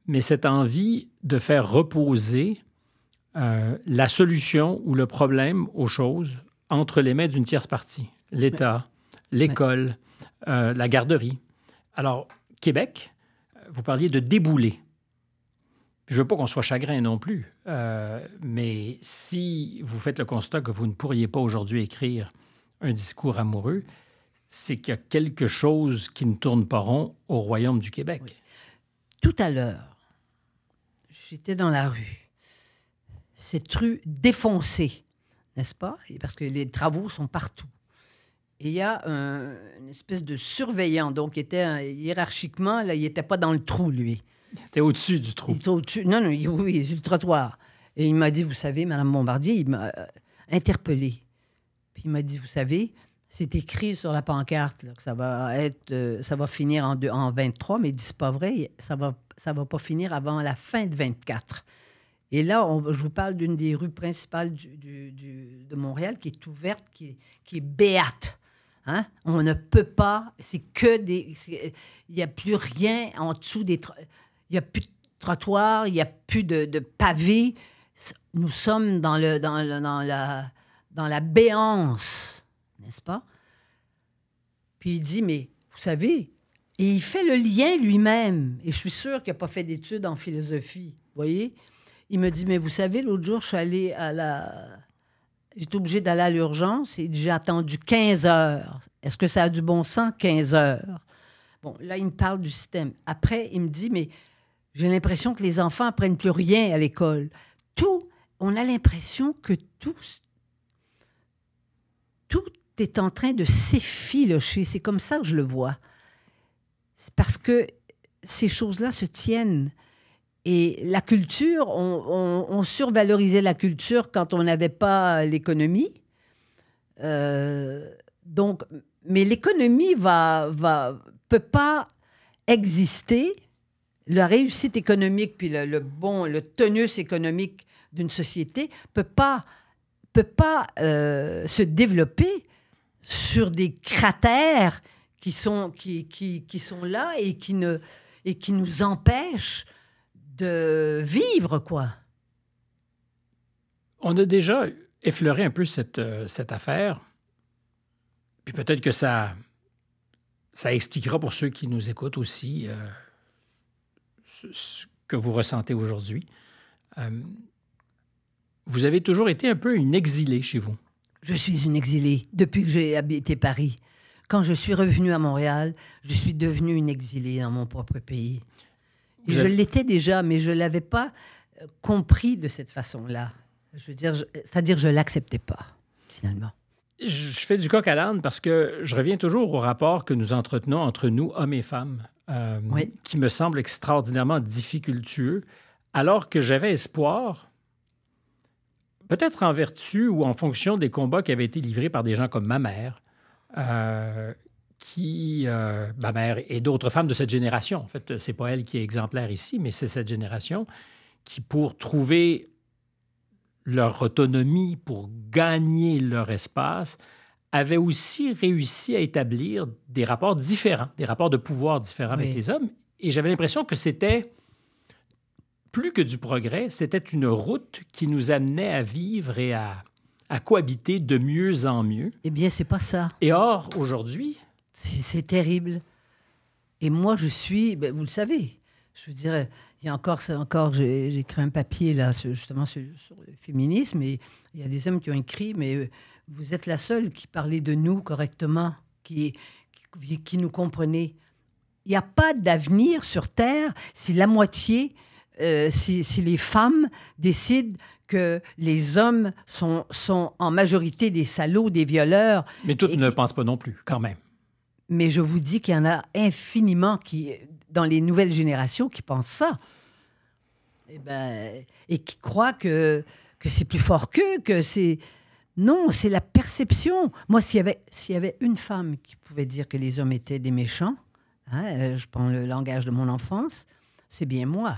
mais cette envie de faire reposer euh, la solution ou le problème aux choses entre les mains d'une tierce partie, l'État, l'école. Euh, la garderie. Alors, Québec, vous parliez de débouler. Je ne veux pas qu'on soit chagrin non plus, euh, mais si vous faites le constat que vous ne pourriez pas aujourd'hui écrire un discours amoureux, c'est qu'il y a quelque chose qui ne tourne pas rond au Royaume du Québec. Tout à l'heure, j'étais dans la rue. Cette rue défoncée, n'est-ce pas Parce que les travaux sont partout il y a une espèce de surveillant, donc il était euh, hiérarchiquement, là, il n'était pas dans le trou, lui. Il était au-dessus du trou. Il était au-dessus, non, non, il, oui, il est sur le trottoir. Et il m'a dit, vous savez, Madame Bombardier, il m'a euh, interpellé. Puis il m'a dit, vous savez, c'est écrit sur la pancarte que ça va être, euh, ça va finir en, en 23, mais ils pas vrai, ça va, ça va pas finir avant la fin de 24. Et là, je vous parle d'une des rues principales de Montréal qui est ouverte, qui est, qui est béate. Hein? On ne peut pas, c'est que des. Il n'y a plus rien en dessous des. Il n'y a plus de trottoir, il n'y a plus de, de pavé. Nous sommes dans, le, dans, la, dans la béance, n'est-ce pas? Puis il dit, mais vous savez, et il fait le lien lui-même. Et je suis sûre qu'il n'a pas fait d'études en philosophie, voyez? Il me dit, mais vous savez, l'autre jour, je suis allée à la, J'étais obligée d'aller à l'urgence et j'ai attendu 15 heures. Est-ce que ça a du bon sens, 15 heures? Bon, là, il me parle du système. Après, il me dit, mais j'ai l'impression que les enfants apprennent plus rien à l'école. Tout, on a l'impression que tout, tout est en train de s'effilocher. C'est comme ça que je le vois. C'est parce que ces choses-là se tiennent. Et la culture, on, survalorisait la culture quand on n'avait pas l'économie. Euh, donc, mais l'économie va, va, peut pas exister. La réussite économique puis le, bon, le tenus économique d'une société peut pas peut pas euh, se développer sur des cratères qui sont qui, qui, sont là et qui ne et qui nous empêchent de vivre, quoi. On a déjà effleuré un peu cette, euh, cette affaire. Puis peut-être que ça, ça expliquera pour ceux qui nous écoutent aussi euh, ce, que vous ressentez aujourd'hui. Euh, vous avez toujours été un peu une exilée chez vous. Je suis une exilée depuis que j'ai habité Paris. Quand je suis revenue à Montréal, je suis devenue une exilée dans mon propre pays je l'étais déjà, mais je ne l'avais pas euh, compris de cette façon-là. Je veux dire, c'est-à-dire je l'acceptais pas finalement. Je fais du coq à l'âne parce que je reviens toujours au rapport que nous entretenons entre nous, hommes et femmes, euh, qui me semble extraordinairement difficultueux, alors que j'avais espoir, peut-être en vertu ou en fonction des combats qui avaient été livrés par des gens comme ma mère, euh, qui, euh, ma mère et d'autres femmes de cette génération, en fait, c'est pas elle qui est exemplaire ici, mais c'est cette génération qui, pour trouver leur autonomie, pour gagner leur espace, avait aussi réussi à établir des rapports différents, des rapports de pouvoir différents avec les hommes. Et j'avais l'impression que c'était plus que du progrès, c'était une route qui nous amenait à vivre et à, à cohabiter de mieux en mieux. Eh bien, c'est pas ça. Et or, aujourd'hui, c'est terrible. Et moi, je suis, ben, vous le savez, je veux dire, il y a encore, encore j'ai écrit un papier là, justement sur, le féminisme, et il y a des hommes qui ont écrit, mais euh, vous êtes la seule qui parlait de nous correctement, qui, nous comprenez. Il n'y a pas d'avenir sur Terre si la moitié, euh, si, les femmes décident que les hommes sont, en majorité des salauds, des violeurs. Mais toutes ne pense pensent pas non plus, quand même. Mais je vous dis qu'il y en a infiniment qui, dans les nouvelles générations qui pensent ça. Eh ben, et, qui croient que, que c'est plus fort qu'eux, que c'est... Non, c'est la perception. Moi, s'il y, avait, s'il y avait une femme qui pouvait dire que les hommes étaient des méchants, hein, euh, je prends le langage de mon enfance, c'est bien moi.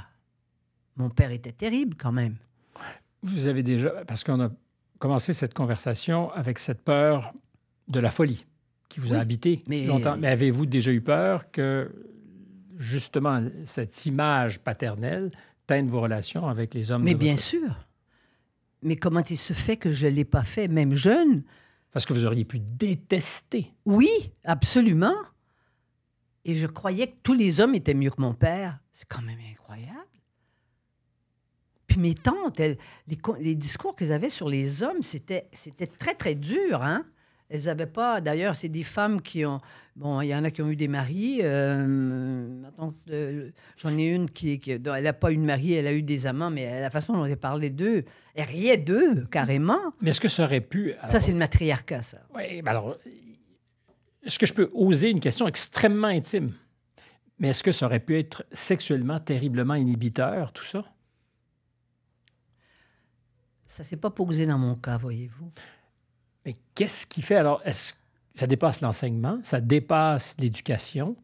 Mon père était terrible quand même. Vous avez déjà, parce qu'on a commencé cette conversation avec cette peur de la folie qui vous a habité mais... longtemps. Euh, mais avez-vous déjà eu peur que, justement, cette image paternelle teinte vos relations avec les hommes? Mais bien sûr. Mais comment il se fait que je ne l'ai pas fait, même jeune? Parce que vous auriez pu détester. Oui, absolument. Et je croyais que tous les hommes étaient mieux que mon père. C'est quand même incroyable. Puis mes tantes, les, les discours qu'elles avaient sur les hommes, c'était très, très dur. Hein? Elles n'avaient pas. D'ailleurs, c'est des femmes qui ont. Bon, il y en a qui ont eu des maris. Euh, euh, j'en ai une qui. elle n'a pas eu de mari, elle a eu des amants, mais la façon dont elle parlait d'eux, elle riait d'eux, carrément. Mais est-ce que ça aurait pu. ça, c'est le matriarcat, ça. Oui, ben alors. Est-ce que je peux oser une question extrêmement intime? Mais est-ce que ça aurait pu être sexuellement terriblement inhibiteur, tout ça? Ça ne s'est pas posé dans mon cas, voyez-vous. Mais qu'est-ce qui fait alors Est-ce ça dépasse l'enseignement, ça dépasse l'éducation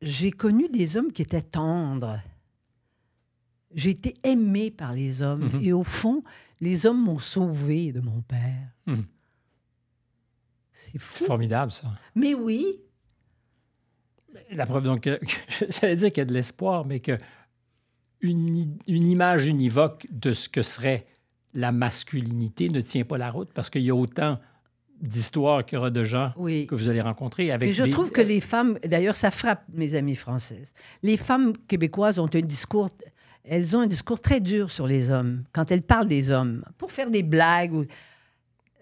J'ai connu des hommes qui étaient tendres. J'ai été aimée par les hommes mhm. et au fond, les hommes m'ont sauvée de mon père. Mhm. C'est fou. formidable ça. Mais oui. La preuve donc <laughs> j'allais dire qu'il y a de l'espoir, mais que une, une image univoque de ce que serait la masculinité ne tient pas la route parce qu'il y a autant d'histoires qu'il y aura de gens que vous allez rencontrer. Avec Mais je trouve que les femmes, d'ailleurs, ça frappe mes amies françaises. Les femmes québécoises ont un discours, elles ont un discours très dur sur les hommes quand elles parlent des hommes pour faire des blagues.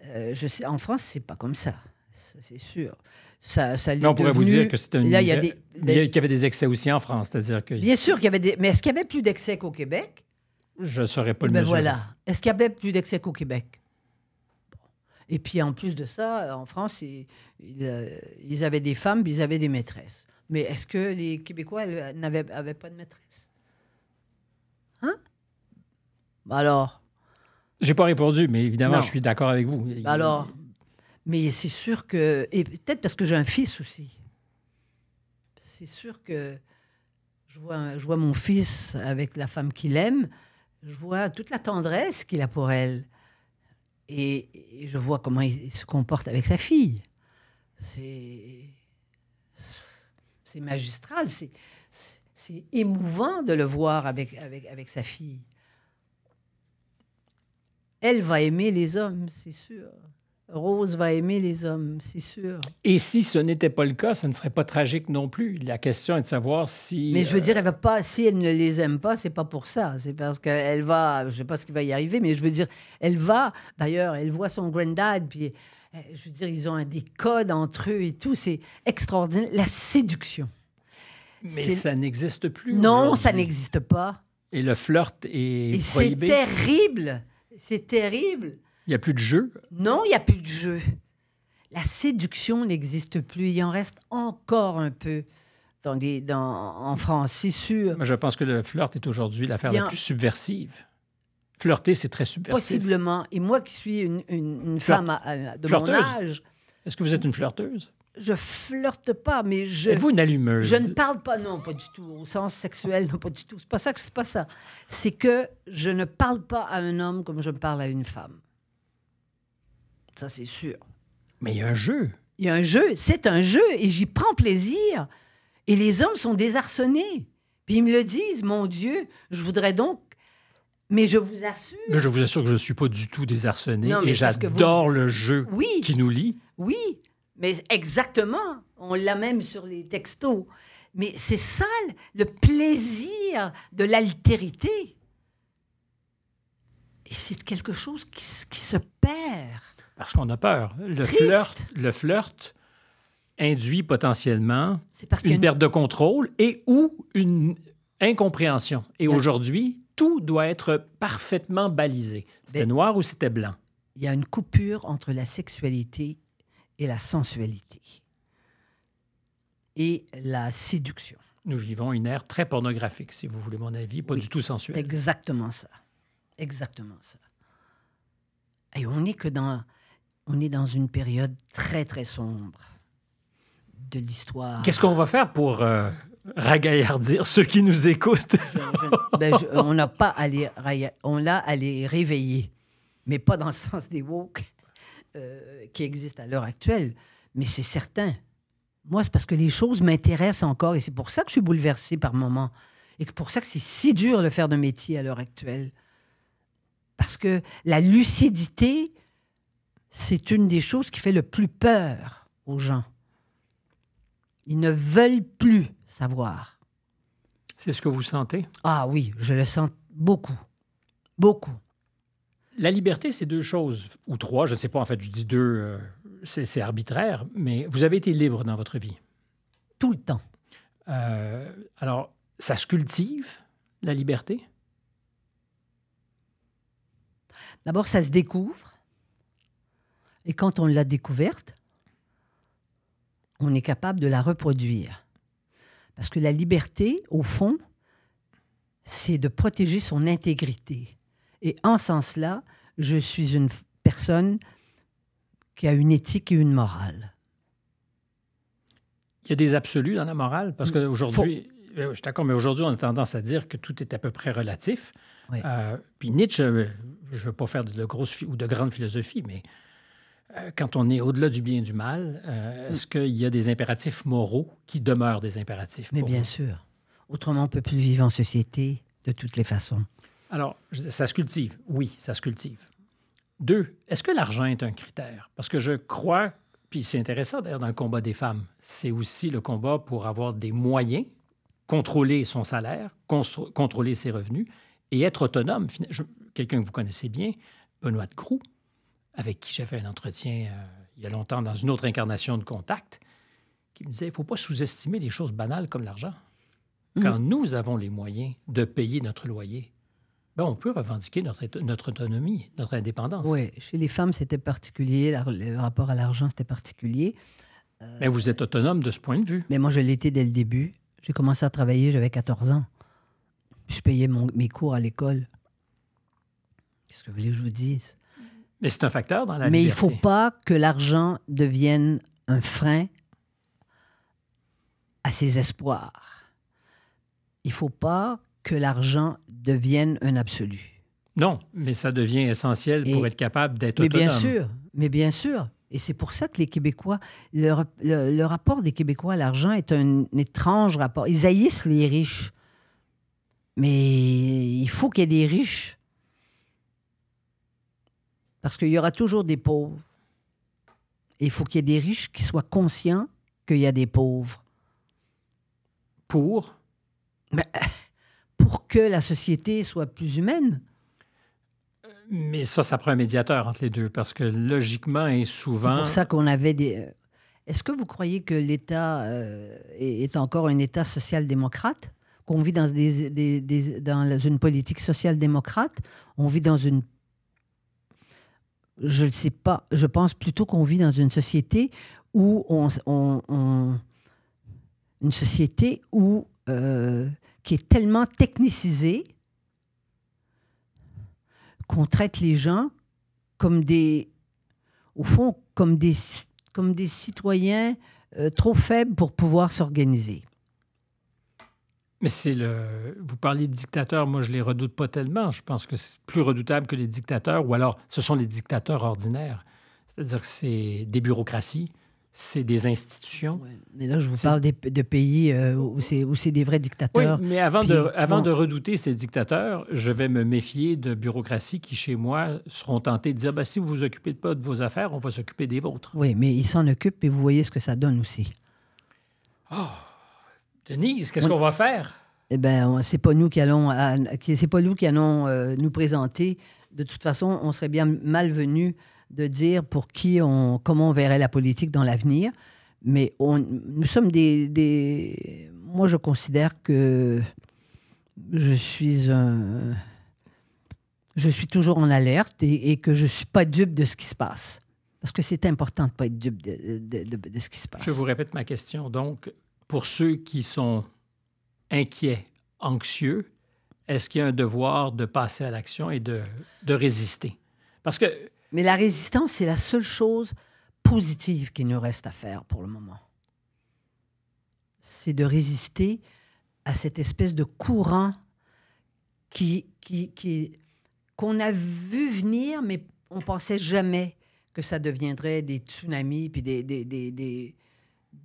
Euh, en France, c'est pas comme ça, c'est sûr. Ça, ça on pourrait vous dire que c'est un il y, avait des excès aussi en France, c'est-à-dire que... Bien sûr qu'il y avait des... Mais est-ce qu'il y avait plus d'excès qu'au Québec? Je ne saurais pas eh le ben voilà. Est-ce qu'il y avait plus d'excès qu'au Québec? Et puis en plus de ça, euh, en France, euh, ils, avaient des femmes, ils avaient des maîtresses. Mais est-ce que les Québécois n'avaient pas de maîtresse? Hein? Bah alors. J'ai pas répondu, mais évidemment, je suis d'accord avec vous. Bah alors, mais c'est sûr que. Et peut-être parce que j'ai un fils aussi. C'est sûr que je vois mon fils avec la femme qu'il aime je vois toute la tendresse qu'il a pour elle. Et, je vois comment il se comporte avec sa fille. C'est magistral, c'est émouvant de le voir avec, avec, avec sa fille. Elle va aimer les hommes, c'est sûr. Rose va aimer les hommes, c'est sûr. Et si ce n'était pas le cas, ça ne serait pas tragique non plus. La question est de savoir si. Mais je veux euh, dire, elle pas. Si elle ne les aime pas, c'est pas pour ça. C'est parce qu'elle va. Je sais pas ce qui va y arriver, mais je veux dire, elle va. D'ailleurs, elle voit son granddad, puis euh, je veux dire, ils ont des codes entre eux et tout. C'est extraordinaire. La séduction. Mais ça n'existe plus. Non, ça n'existe pas. Et le flirt est prohibé. C'est terrible. C'est terrible. Il n'y a plus de jeu? Non, il n'y a plus de jeu. La séduction n'existe plus. Il en reste encore un peu dans les, en France, c'est sûr. je pense que le flirt est aujourd'hui l'affaire la plus subversive. Flirter, c'est très subversif. Possiblement. Et moi qui suis une, femme de mon âge... Est-ce que vous êtes une flirteuse? je flirte pas, mais je. Êtes vous une allumeuse? Je ne parle pas, non, pas du tout, au sens sexuel, non, pas du tout. C'est pas ça que c'est pas ça. C'est que je ne parle pas à un homme comme je parle à une femme ça c'est sûr. Mais il y a un jeu. Il y a un jeu, c'est un jeu et j'y prends plaisir. Et les hommes sont désarçonnés. Puis ils me le disent, mon Dieu, je voudrais donc mais je vous assure. Mais je vous assure que je ne suis pas du tout désarçonné et j'adore le jeu oui, qui nous lie. Oui, mais exactement. On l'a même sur les textos. Mais c'est ça le plaisir de l'altérité. Et c'est quelque chose qui se perd. Parce qu'on a peur. Le flirt, le flirt induit potentiellement une perte de contrôle et ou une incompréhension. Et aujourd'hui, tout doit être parfaitement balisé. C'était ben, noir ou c'était blanc. Il y a une coupure entre la sexualité et la sensualité et la séduction. Nous vivons une ère très pornographique, si vous voulez mon avis, pas du tout sensuelle. Exactement ça. Exactement ça. Et on n'est que dans on est dans une période très, très sombre de l'histoire. Qu'est-ce qu'on va faire pour euh, ragaillardir ceux qui nous écoutent? Ben, on n'a pas à les, on l'a à les réveiller, mais pas dans le sens des woke euh, qui existent à l'heure actuelle. Mais c'est certain. Moi, c'est parce que les choses m'intéressent encore et c'est pour ça que je suis bouleversée par moments et que pour ça que c'est si dur de faire de métier à l'heure actuelle. Parce que la lucidité c'est une des choses qui fait le plus peur aux gens. Ils ne veulent plus savoir. C'est ce que vous sentez Ah oui, je le sens beaucoup. Beaucoup. La liberté, c'est deux choses, ou trois, je ne sais pas, en fait, je dis deux, euh, c'est arbitraire, mais vous avez été libre dans votre vie. Tout le temps. Euh, alors, ça se cultive, la liberté D'abord, ça se découvre. Et quand on l'a découverte, on est capable de la reproduire. Parce que la liberté, au fond, c'est de protéger son intégrité. Et en ce sens-là, je suis une personne qui a une éthique et une morale. Il y a des absolus dans la morale, parce qu'aujourd'hui, eh je suis mais aujourd'hui, on a tendance à dire que tout est à peu près relatif. Euh, puis Nietzsche, euh, je ne veux pas faire de, grosses ou de grandes philosophies, mais euh, quand on est au-delà du bien et du mal, euh, mm. est-ce qu'il y a des impératifs moraux qui demeurent des impératifs Mais bien sûr. Autrement, on ne peut plus vivre en société de toutes les façons. Alors, ça se cultive. Oui, ça se cultive. Deux, est-ce que l'argent est un critère? Parce que je crois, puis c'est intéressant d'ailleurs dans le combat des femmes, c'est aussi le combat pour avoir des moyens, contrôler son salaire, contrôler ses revenus et être autonome. Quelqu'un que vous connaissez bien, Benoît de Croux, avec qui fait un entretien euh, il y a longtemps dans une autre incarnation de contact, qui me disait, il ne faut pas sous-estimer les choses banales comme l'argent. Mhm. Quand nous avons les moyens de payer notre loyer, ben, on peut revendiquer notre, notre autonomie, notre indépendance. Oui, chez les femmes, c'était particulier, le rapport à l'argent, c'était particulier. Euh, mais vous êtes autonome de ce point de vue. Mais moi, je l'étais dès le début. J'ai commencé à travailler, j'avais 14 ans. Je payais mes cours à l'école. Qu'est-ce que vous voulez que je vous dise? Mais c'est un facteur dans la Mais il ne faut pas que l'argent devienne un frein à ses espoirs. Il ne faut pas que l'argent devienne un absolu. Non, mais ça devient essentiel pour être capable d'être autonome. Mais bien sûr, mais bien sûr. Et c'est pour ça que les Québécois, le, rapport des Québécois à l'argent est un étrange rapport. Ils haïssent les riches. Mais il faut qu'il y ait des riches parce qu'il y aura toujours des pauvres. il faut qu'il y ait des riches qui soient conscients qu'il y a des pauvres. Pour? <laughs> pour que la société soit plus humaine. Mais ça, ça prend un médiateur entre les deux, parce que logiquement et souvent... C'est pour ça qu'on avait des... Euh, est-ce que vous croyez que l'État euh, est encore un État social-démocrate? Qu'on vit dans, dans une politique social-démocrate? On vit dans une je ne sais pas. Je pense plutôt qu'on vit dans une société où on, une société euh, qui est tellement technicisée qu'on traite les gens comme des au fond comme des comme des citoyens euh, trop faibles pour pouvoir s'organiser. Mais c'est le. Vous parlez de dictateurs, moi je les redoute pas tellement. Je pense que c'est plus redoutable que les dictateurs, ou alors ce sont les dictateurs ordinaires. C'est-à-dire que c'est des bureaucraties, c'est des institutions. mais là, je vous parle de pays euh, où c'est des vrais dictateurs. Oui, mais avant, de, avant de redouter ces dictateurs, je vais me méfier de bureaucraties qui, chez moi, seront tentées de dire bah, si vous vous occupez pas de vos affaires, on va s'occuper des vôtres. Oui, mais ils s'en occupent et vous voyez ce que ça donne aussi. Oh! Denise, qu'est-ce qu'on va faire? Eh bien, c'est pas nous qui allons, c'est pas nous qui allons euh, nous présenter. De toute façon, on serait bien malvenu de dire pour qui on, comment on verrait la politique dans l'avenir. Mais on, nous sommes des, des, Moi, je considère que je suis un... Je suis toujours en alerte et, que je ne suis pas dupe de ce qui se passe. Parce que c'est important de ne pas être dupe de, de, de ce qui se passe. Je vous répète ma question. Donc, pour ceux qui sont inquiets, anxieux, est-ce qu'il y a un devoir de passer à l'action et de, de résister? Parce que... Mais la résistance, c'est la seule chose positive qu'il nous reste à faire pour le moment. C'est de résister à cette espèce de courant qui, qui, qui, qu'on a vu venir, mais on pensait jamais que ça deviendrait des tsunamis puis des, des, des, des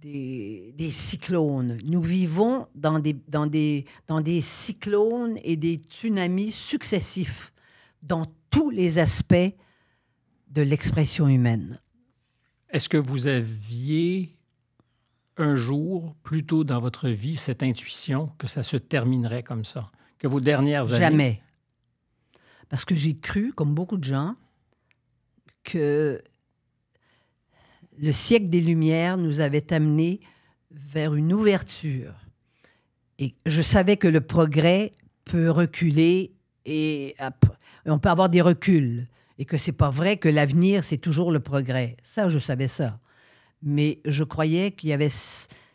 des, cyclones. Nous vivons dans des, dans, des, dans des cyclones et des tsunamis successifs dans tous les aspects de l'expression humaine. Est-ce que vous aviez un jour, plus tôt dans votre vie, cette intuition que ça se terminerait comme ça? Que vos dernières années... Jamais. Parce que j'ai cru, comme beaucoup de gens, que le siècle des Lumières nous avait amené vers une ouverture. Et je savais que le progrès peut reculer et on peut avoir des reculs et que c'est pas vrai que l'avenir c'est toujours le progrès. Ça, je savais ça. Mais je croyais qu'il y avait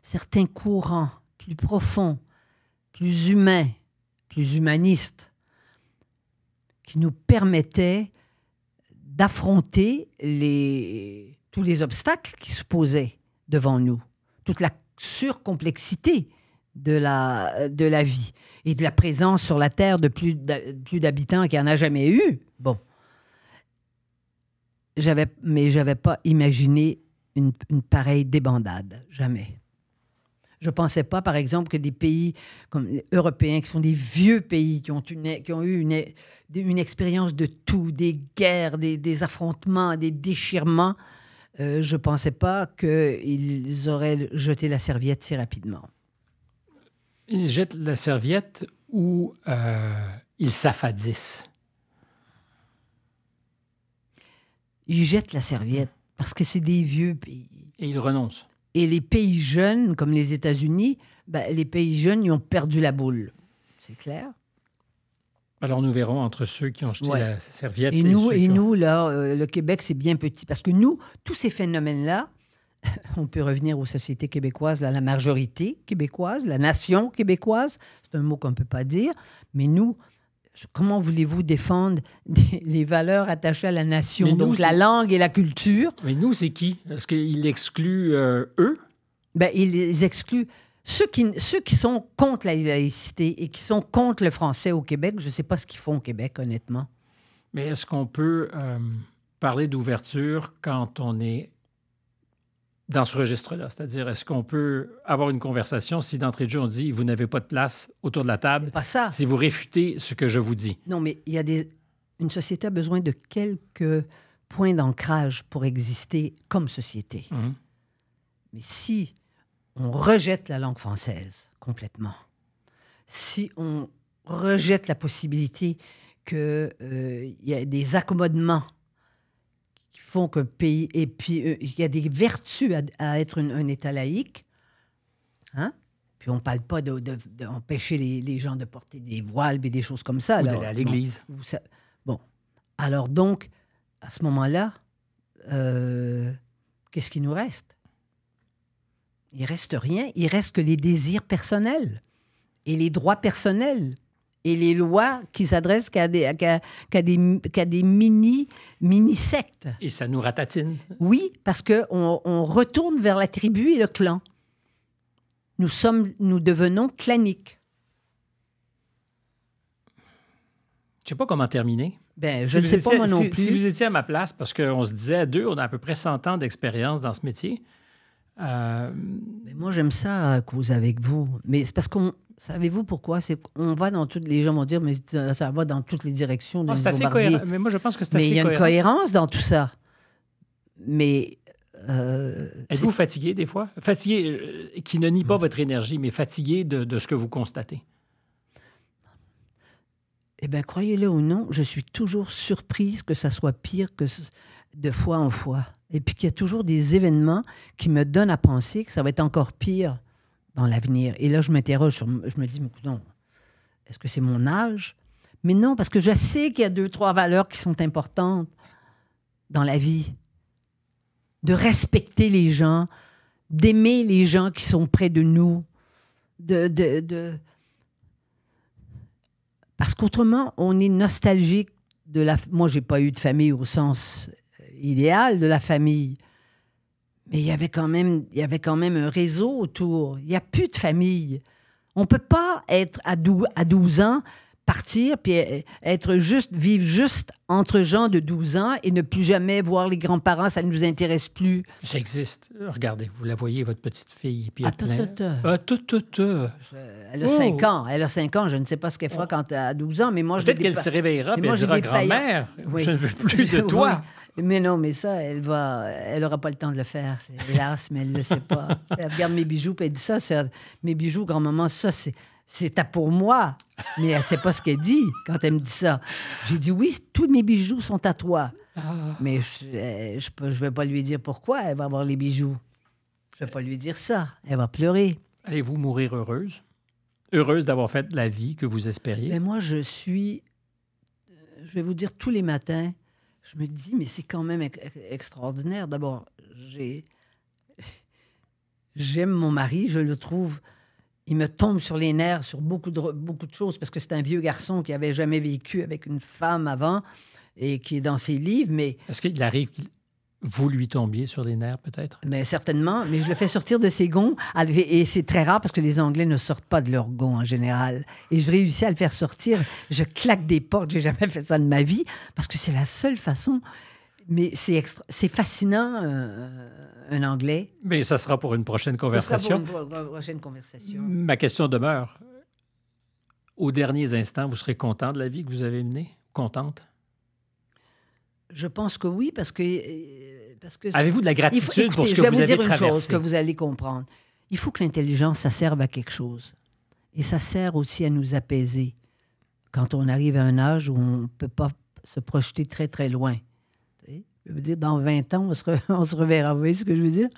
certains courants plus profonds, plus humains, plus humanistes qui nous permettaient d'affronter les tous les obstacles qui se posaient devant nous, toute la surcomplexité de la, de la vie et de la présence sur la Terre de plus d'habitants qu'il n'y en a jamais eu. Bon. J'avais, mais je n'avais pas imaginé une, pareille débandade, jamais. Je ne pensais pas, par exemple, que des pays comme européens, qui sont des vieux pays, qui ont, une, qui ont eu une, une expérience de tout, des guerres, des, des affrontements, des déchirements, euh, je ne pensais pas qu'ils auraient jeté la serviette si rapidement. Ils jettent la serviette ou euh, ils s'affadissent? Ils jettent la serviette parce que c'est des vieux pays. Et ils renoncent. Et les pays jeunes, comme les États-Unis, ben, les pays jeunes, ils ont perdu la boule. C'est clair. Alors nous verrons entre ceux qui ont jeté la serviette et, nous. et nous, euh, le Québec, c'est bien petit. Parce que nous, tous ces phénomènes-là, <laughs> on peut revenir aux sociétés québécoises, la majorité québécoise, la nation québécoise, c'est un mot qu'on ne peut pas dire, mais nous, comment voulez-vous défendre <laughs> les valeurs attachées à la nation, donc la langue et la culture? Mais nous, c'est qui? Est-ce qu'ils excluent euh, eux? Ben, ils excluent ceux qui, ceux qui sont contre la laïcité et qui sont contre le français au Québec, je ne sais pas ce qu'ils font au Québec, honnêtement. Mais est-ce qu'on peut euh, parler d'ouverture quand on est dans ce registre-là? C'est-à-dire, est-ce qu'on peut avoir une conversation si d'entrée de jeu, on dit, vous n'avez pas de place autour de la table, pas ça. si vous réfutez ce que je vous dis? Non, mais il y a des... Une société a besoin de quelques points d'ancrage pour exister comme société. Mhm. Mais si on rejette la langue française complètement, si on rejette la possibilité qu'il euh, y ait des accommodements qui font qu'un pays. Et puis, euh, il y a des vertus à, être un État laïque. Hein? Puis, on ne parle pas d'empêcher les, gens de porter des voiles et des choses comme ça. Ou d'aller à l'église. Bon, Alors, donc, à ce moment-là, euh, qu'est-ce qui nous reste? Il reste rien. Il reste que les désirs personnels et les droits personnels et les lois qui s'adressent qu'à des, qu des, des mini, mini sectes. Et ça nous ratatine. Oui, parce que on, on retourne vers la tribu et le clan. Nous sommes, nous devenons claniques. Je sais pas comment terminer. Ben, je ne sais pas moi non plus. Si vous étiez à ma place, parce qu'on se disait à deux, on a à peu près 100 ans d'expérience dans ce métier. Euh, mais moi, j'aime ça vous euh, vous avec vous. Mais c'est parce qu'on. Savez-vous pourquoi on va dans toutes les gens vont dire mais ça va dans toutes les directions. Ah, mais moi je pense que c'est Mais il y a une cohérence dans tout ça. Mais euh, Êtes-vous fatigué des fois? Fatigué, qui ne nie pas votre énergie, mais fatigué de, de, ce que vous constatez? Eh bien, croyez-le ou non, je suis toujours surprise que ça soit pire que, de fois en fois. Et puis qu'il y a toujours des événements qui me donnent à penser que ça va être encore pire dans l'avenir. Et là, je m'interroge, je me dis, non, est-ce que c'est mon âge? Mais non, parce que je sais qu'il y a deux, trois valeurs qui sont importantes dans la vie. De respecter les gens, d'aimer les gens qui sont près de nous, de... de, Parce qu'autrement, on est nostalgique de la... Moi, j'ai pas eu de famille au sens idéal de la famille. Mais il y avait quand même, il y avait quand même un réseau autour. Il n'y a plus de famille. On ne peut pas être à à 12 ans partir puis euh, être juste, vivre juste entre gens de 12 ans et ne plus jamais voir les grands-parents, ça ne nous intéresse plus. J'existe. Regardez, vous la voyez, votre petite fille. Puis Elle a 5 ans. Elle a 5 ans. Je ne sais pas ce qu'elle fera oh. quand elle a 12 ans, mais moi, Peut-être qu'elle se réveillera et elle dira, grand-mère, je ne veux plus de <laughs> toi. Mais non, mais ça, elle va, elle n'aura pas le temps de le faire, hélas, mais elle ne le sait pas. Elle regarde mes bijoux, puis elle dit ça, mes bijoux, grand-maman, ça, c'est, à pour moi. Mais elle ne sait pas ce qu'elle dit quand elle me dit ça. J'ai dit oui, tous mes bijoux sont à toi. Ah. Mais je, ne eh, vais pas lui dire pourquoi elle va avoir les bijoux. Je vais pas lui dire ça. Elle va pleurer. Allez-vous mourir heureuse? Heureuse d'avoir fait la vie que vous espériez? Mais moi, je suis. Euh, je vais vous dire tous les matins, je me dis, mais c'est quand même extraordinaire. D'abord, j'ai. J'aime mon mari, je le trouve il me tombe sur les nerfs sur beaucoup de, beaucoup de choses parce que c'est un vieux garçon qui n'avait jamais vécu avec une femme avant et qui est dans ses livres. Mais Est-ce qu'il arrive que vous lui tombiez sur les nerfs, peut-être? Mais certainement, mais je le fais sortir de ses gonds. Et c'est très rare parce que les Anglais ne sortent pas de leurs gonds en général. Et je réussis à le faire sortir. Je claque des portes. J'ai jamais fait ça de ma vie parce que c'est la seule façon mais c'est c'est fascinant, euh, un anglais. Mais ça sera pour une prochaine conversation. Ça sera pour une prochaine conversation. Ma question demeure. Au dernier instant, vous serez content de la vie que vous avez menée? Contente? Je pense que oui, parce que... Euh, parce que Avez-vous de la gratitude pour ce que vous avez traversé? Je vais vous dire une chose que vous allez comprendre. Il faut que l'intelligence, ça serve à quelque chose. Et ça sert aussi à nous apaiser quand on arrive à un âge où on ne peut pas se projeter très, très loin. Je veux dire, dans 20 ans, <laughs> on se, reverra. Vous voyez ce que je veux dire?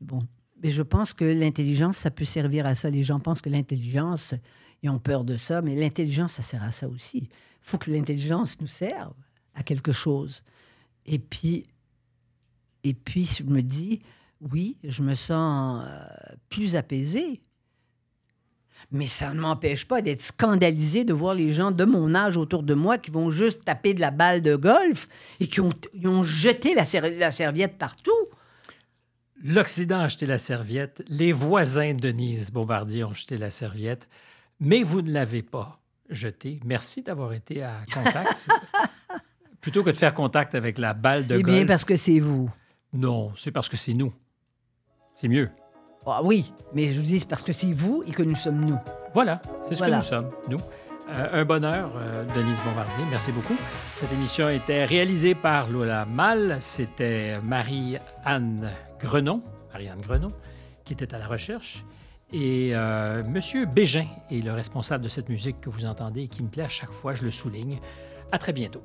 Bon. Mais je pense que l'intelligence, ça peut servir à ça. Les gens pensent que l'intelligence, ils ont peur de ça, mais l'intelligence, ça sert à ça aussi. Il faut que l'intelligence nous serve à quelque chose. Et puis, et puis, je me dis, oui, je me sens euh, plus apaisée mais ça ne m'empêche pas d'être scandalisé de voir les gens de mon âge autour de moi qui vont juste taper de la balle de golf et qui ont, jeté la, la, serviette partout. L'Occident a jeté la serviette, les voisins de Denise Bombardier ont jeté la serviette, mais vous ne l'avez pas jetée. Merci d'avoir été à contact. <laughs> Plutôt que de faire contact avec la balle de golf. C'est bien parce que c'est vous. Non, c'est parce que c'est nous. C'est mieux. Ah oui, mais je vous dis, parce que c'est vous et que nous sommes nous. Voilà, c'est ce que nous sommes, nous. Euh, un bonheur, euh, Denise Bombardier. Merci beaucoup. Cette émission était réalisée par Lola Mal. C'était Marie-Anne Grenon, qui était à la recherche. Et euh, Monsieur Bégin est le responsable de cette musique que vous entendez et qui me plaît à chaque fois, je le souligne. À très bientôt.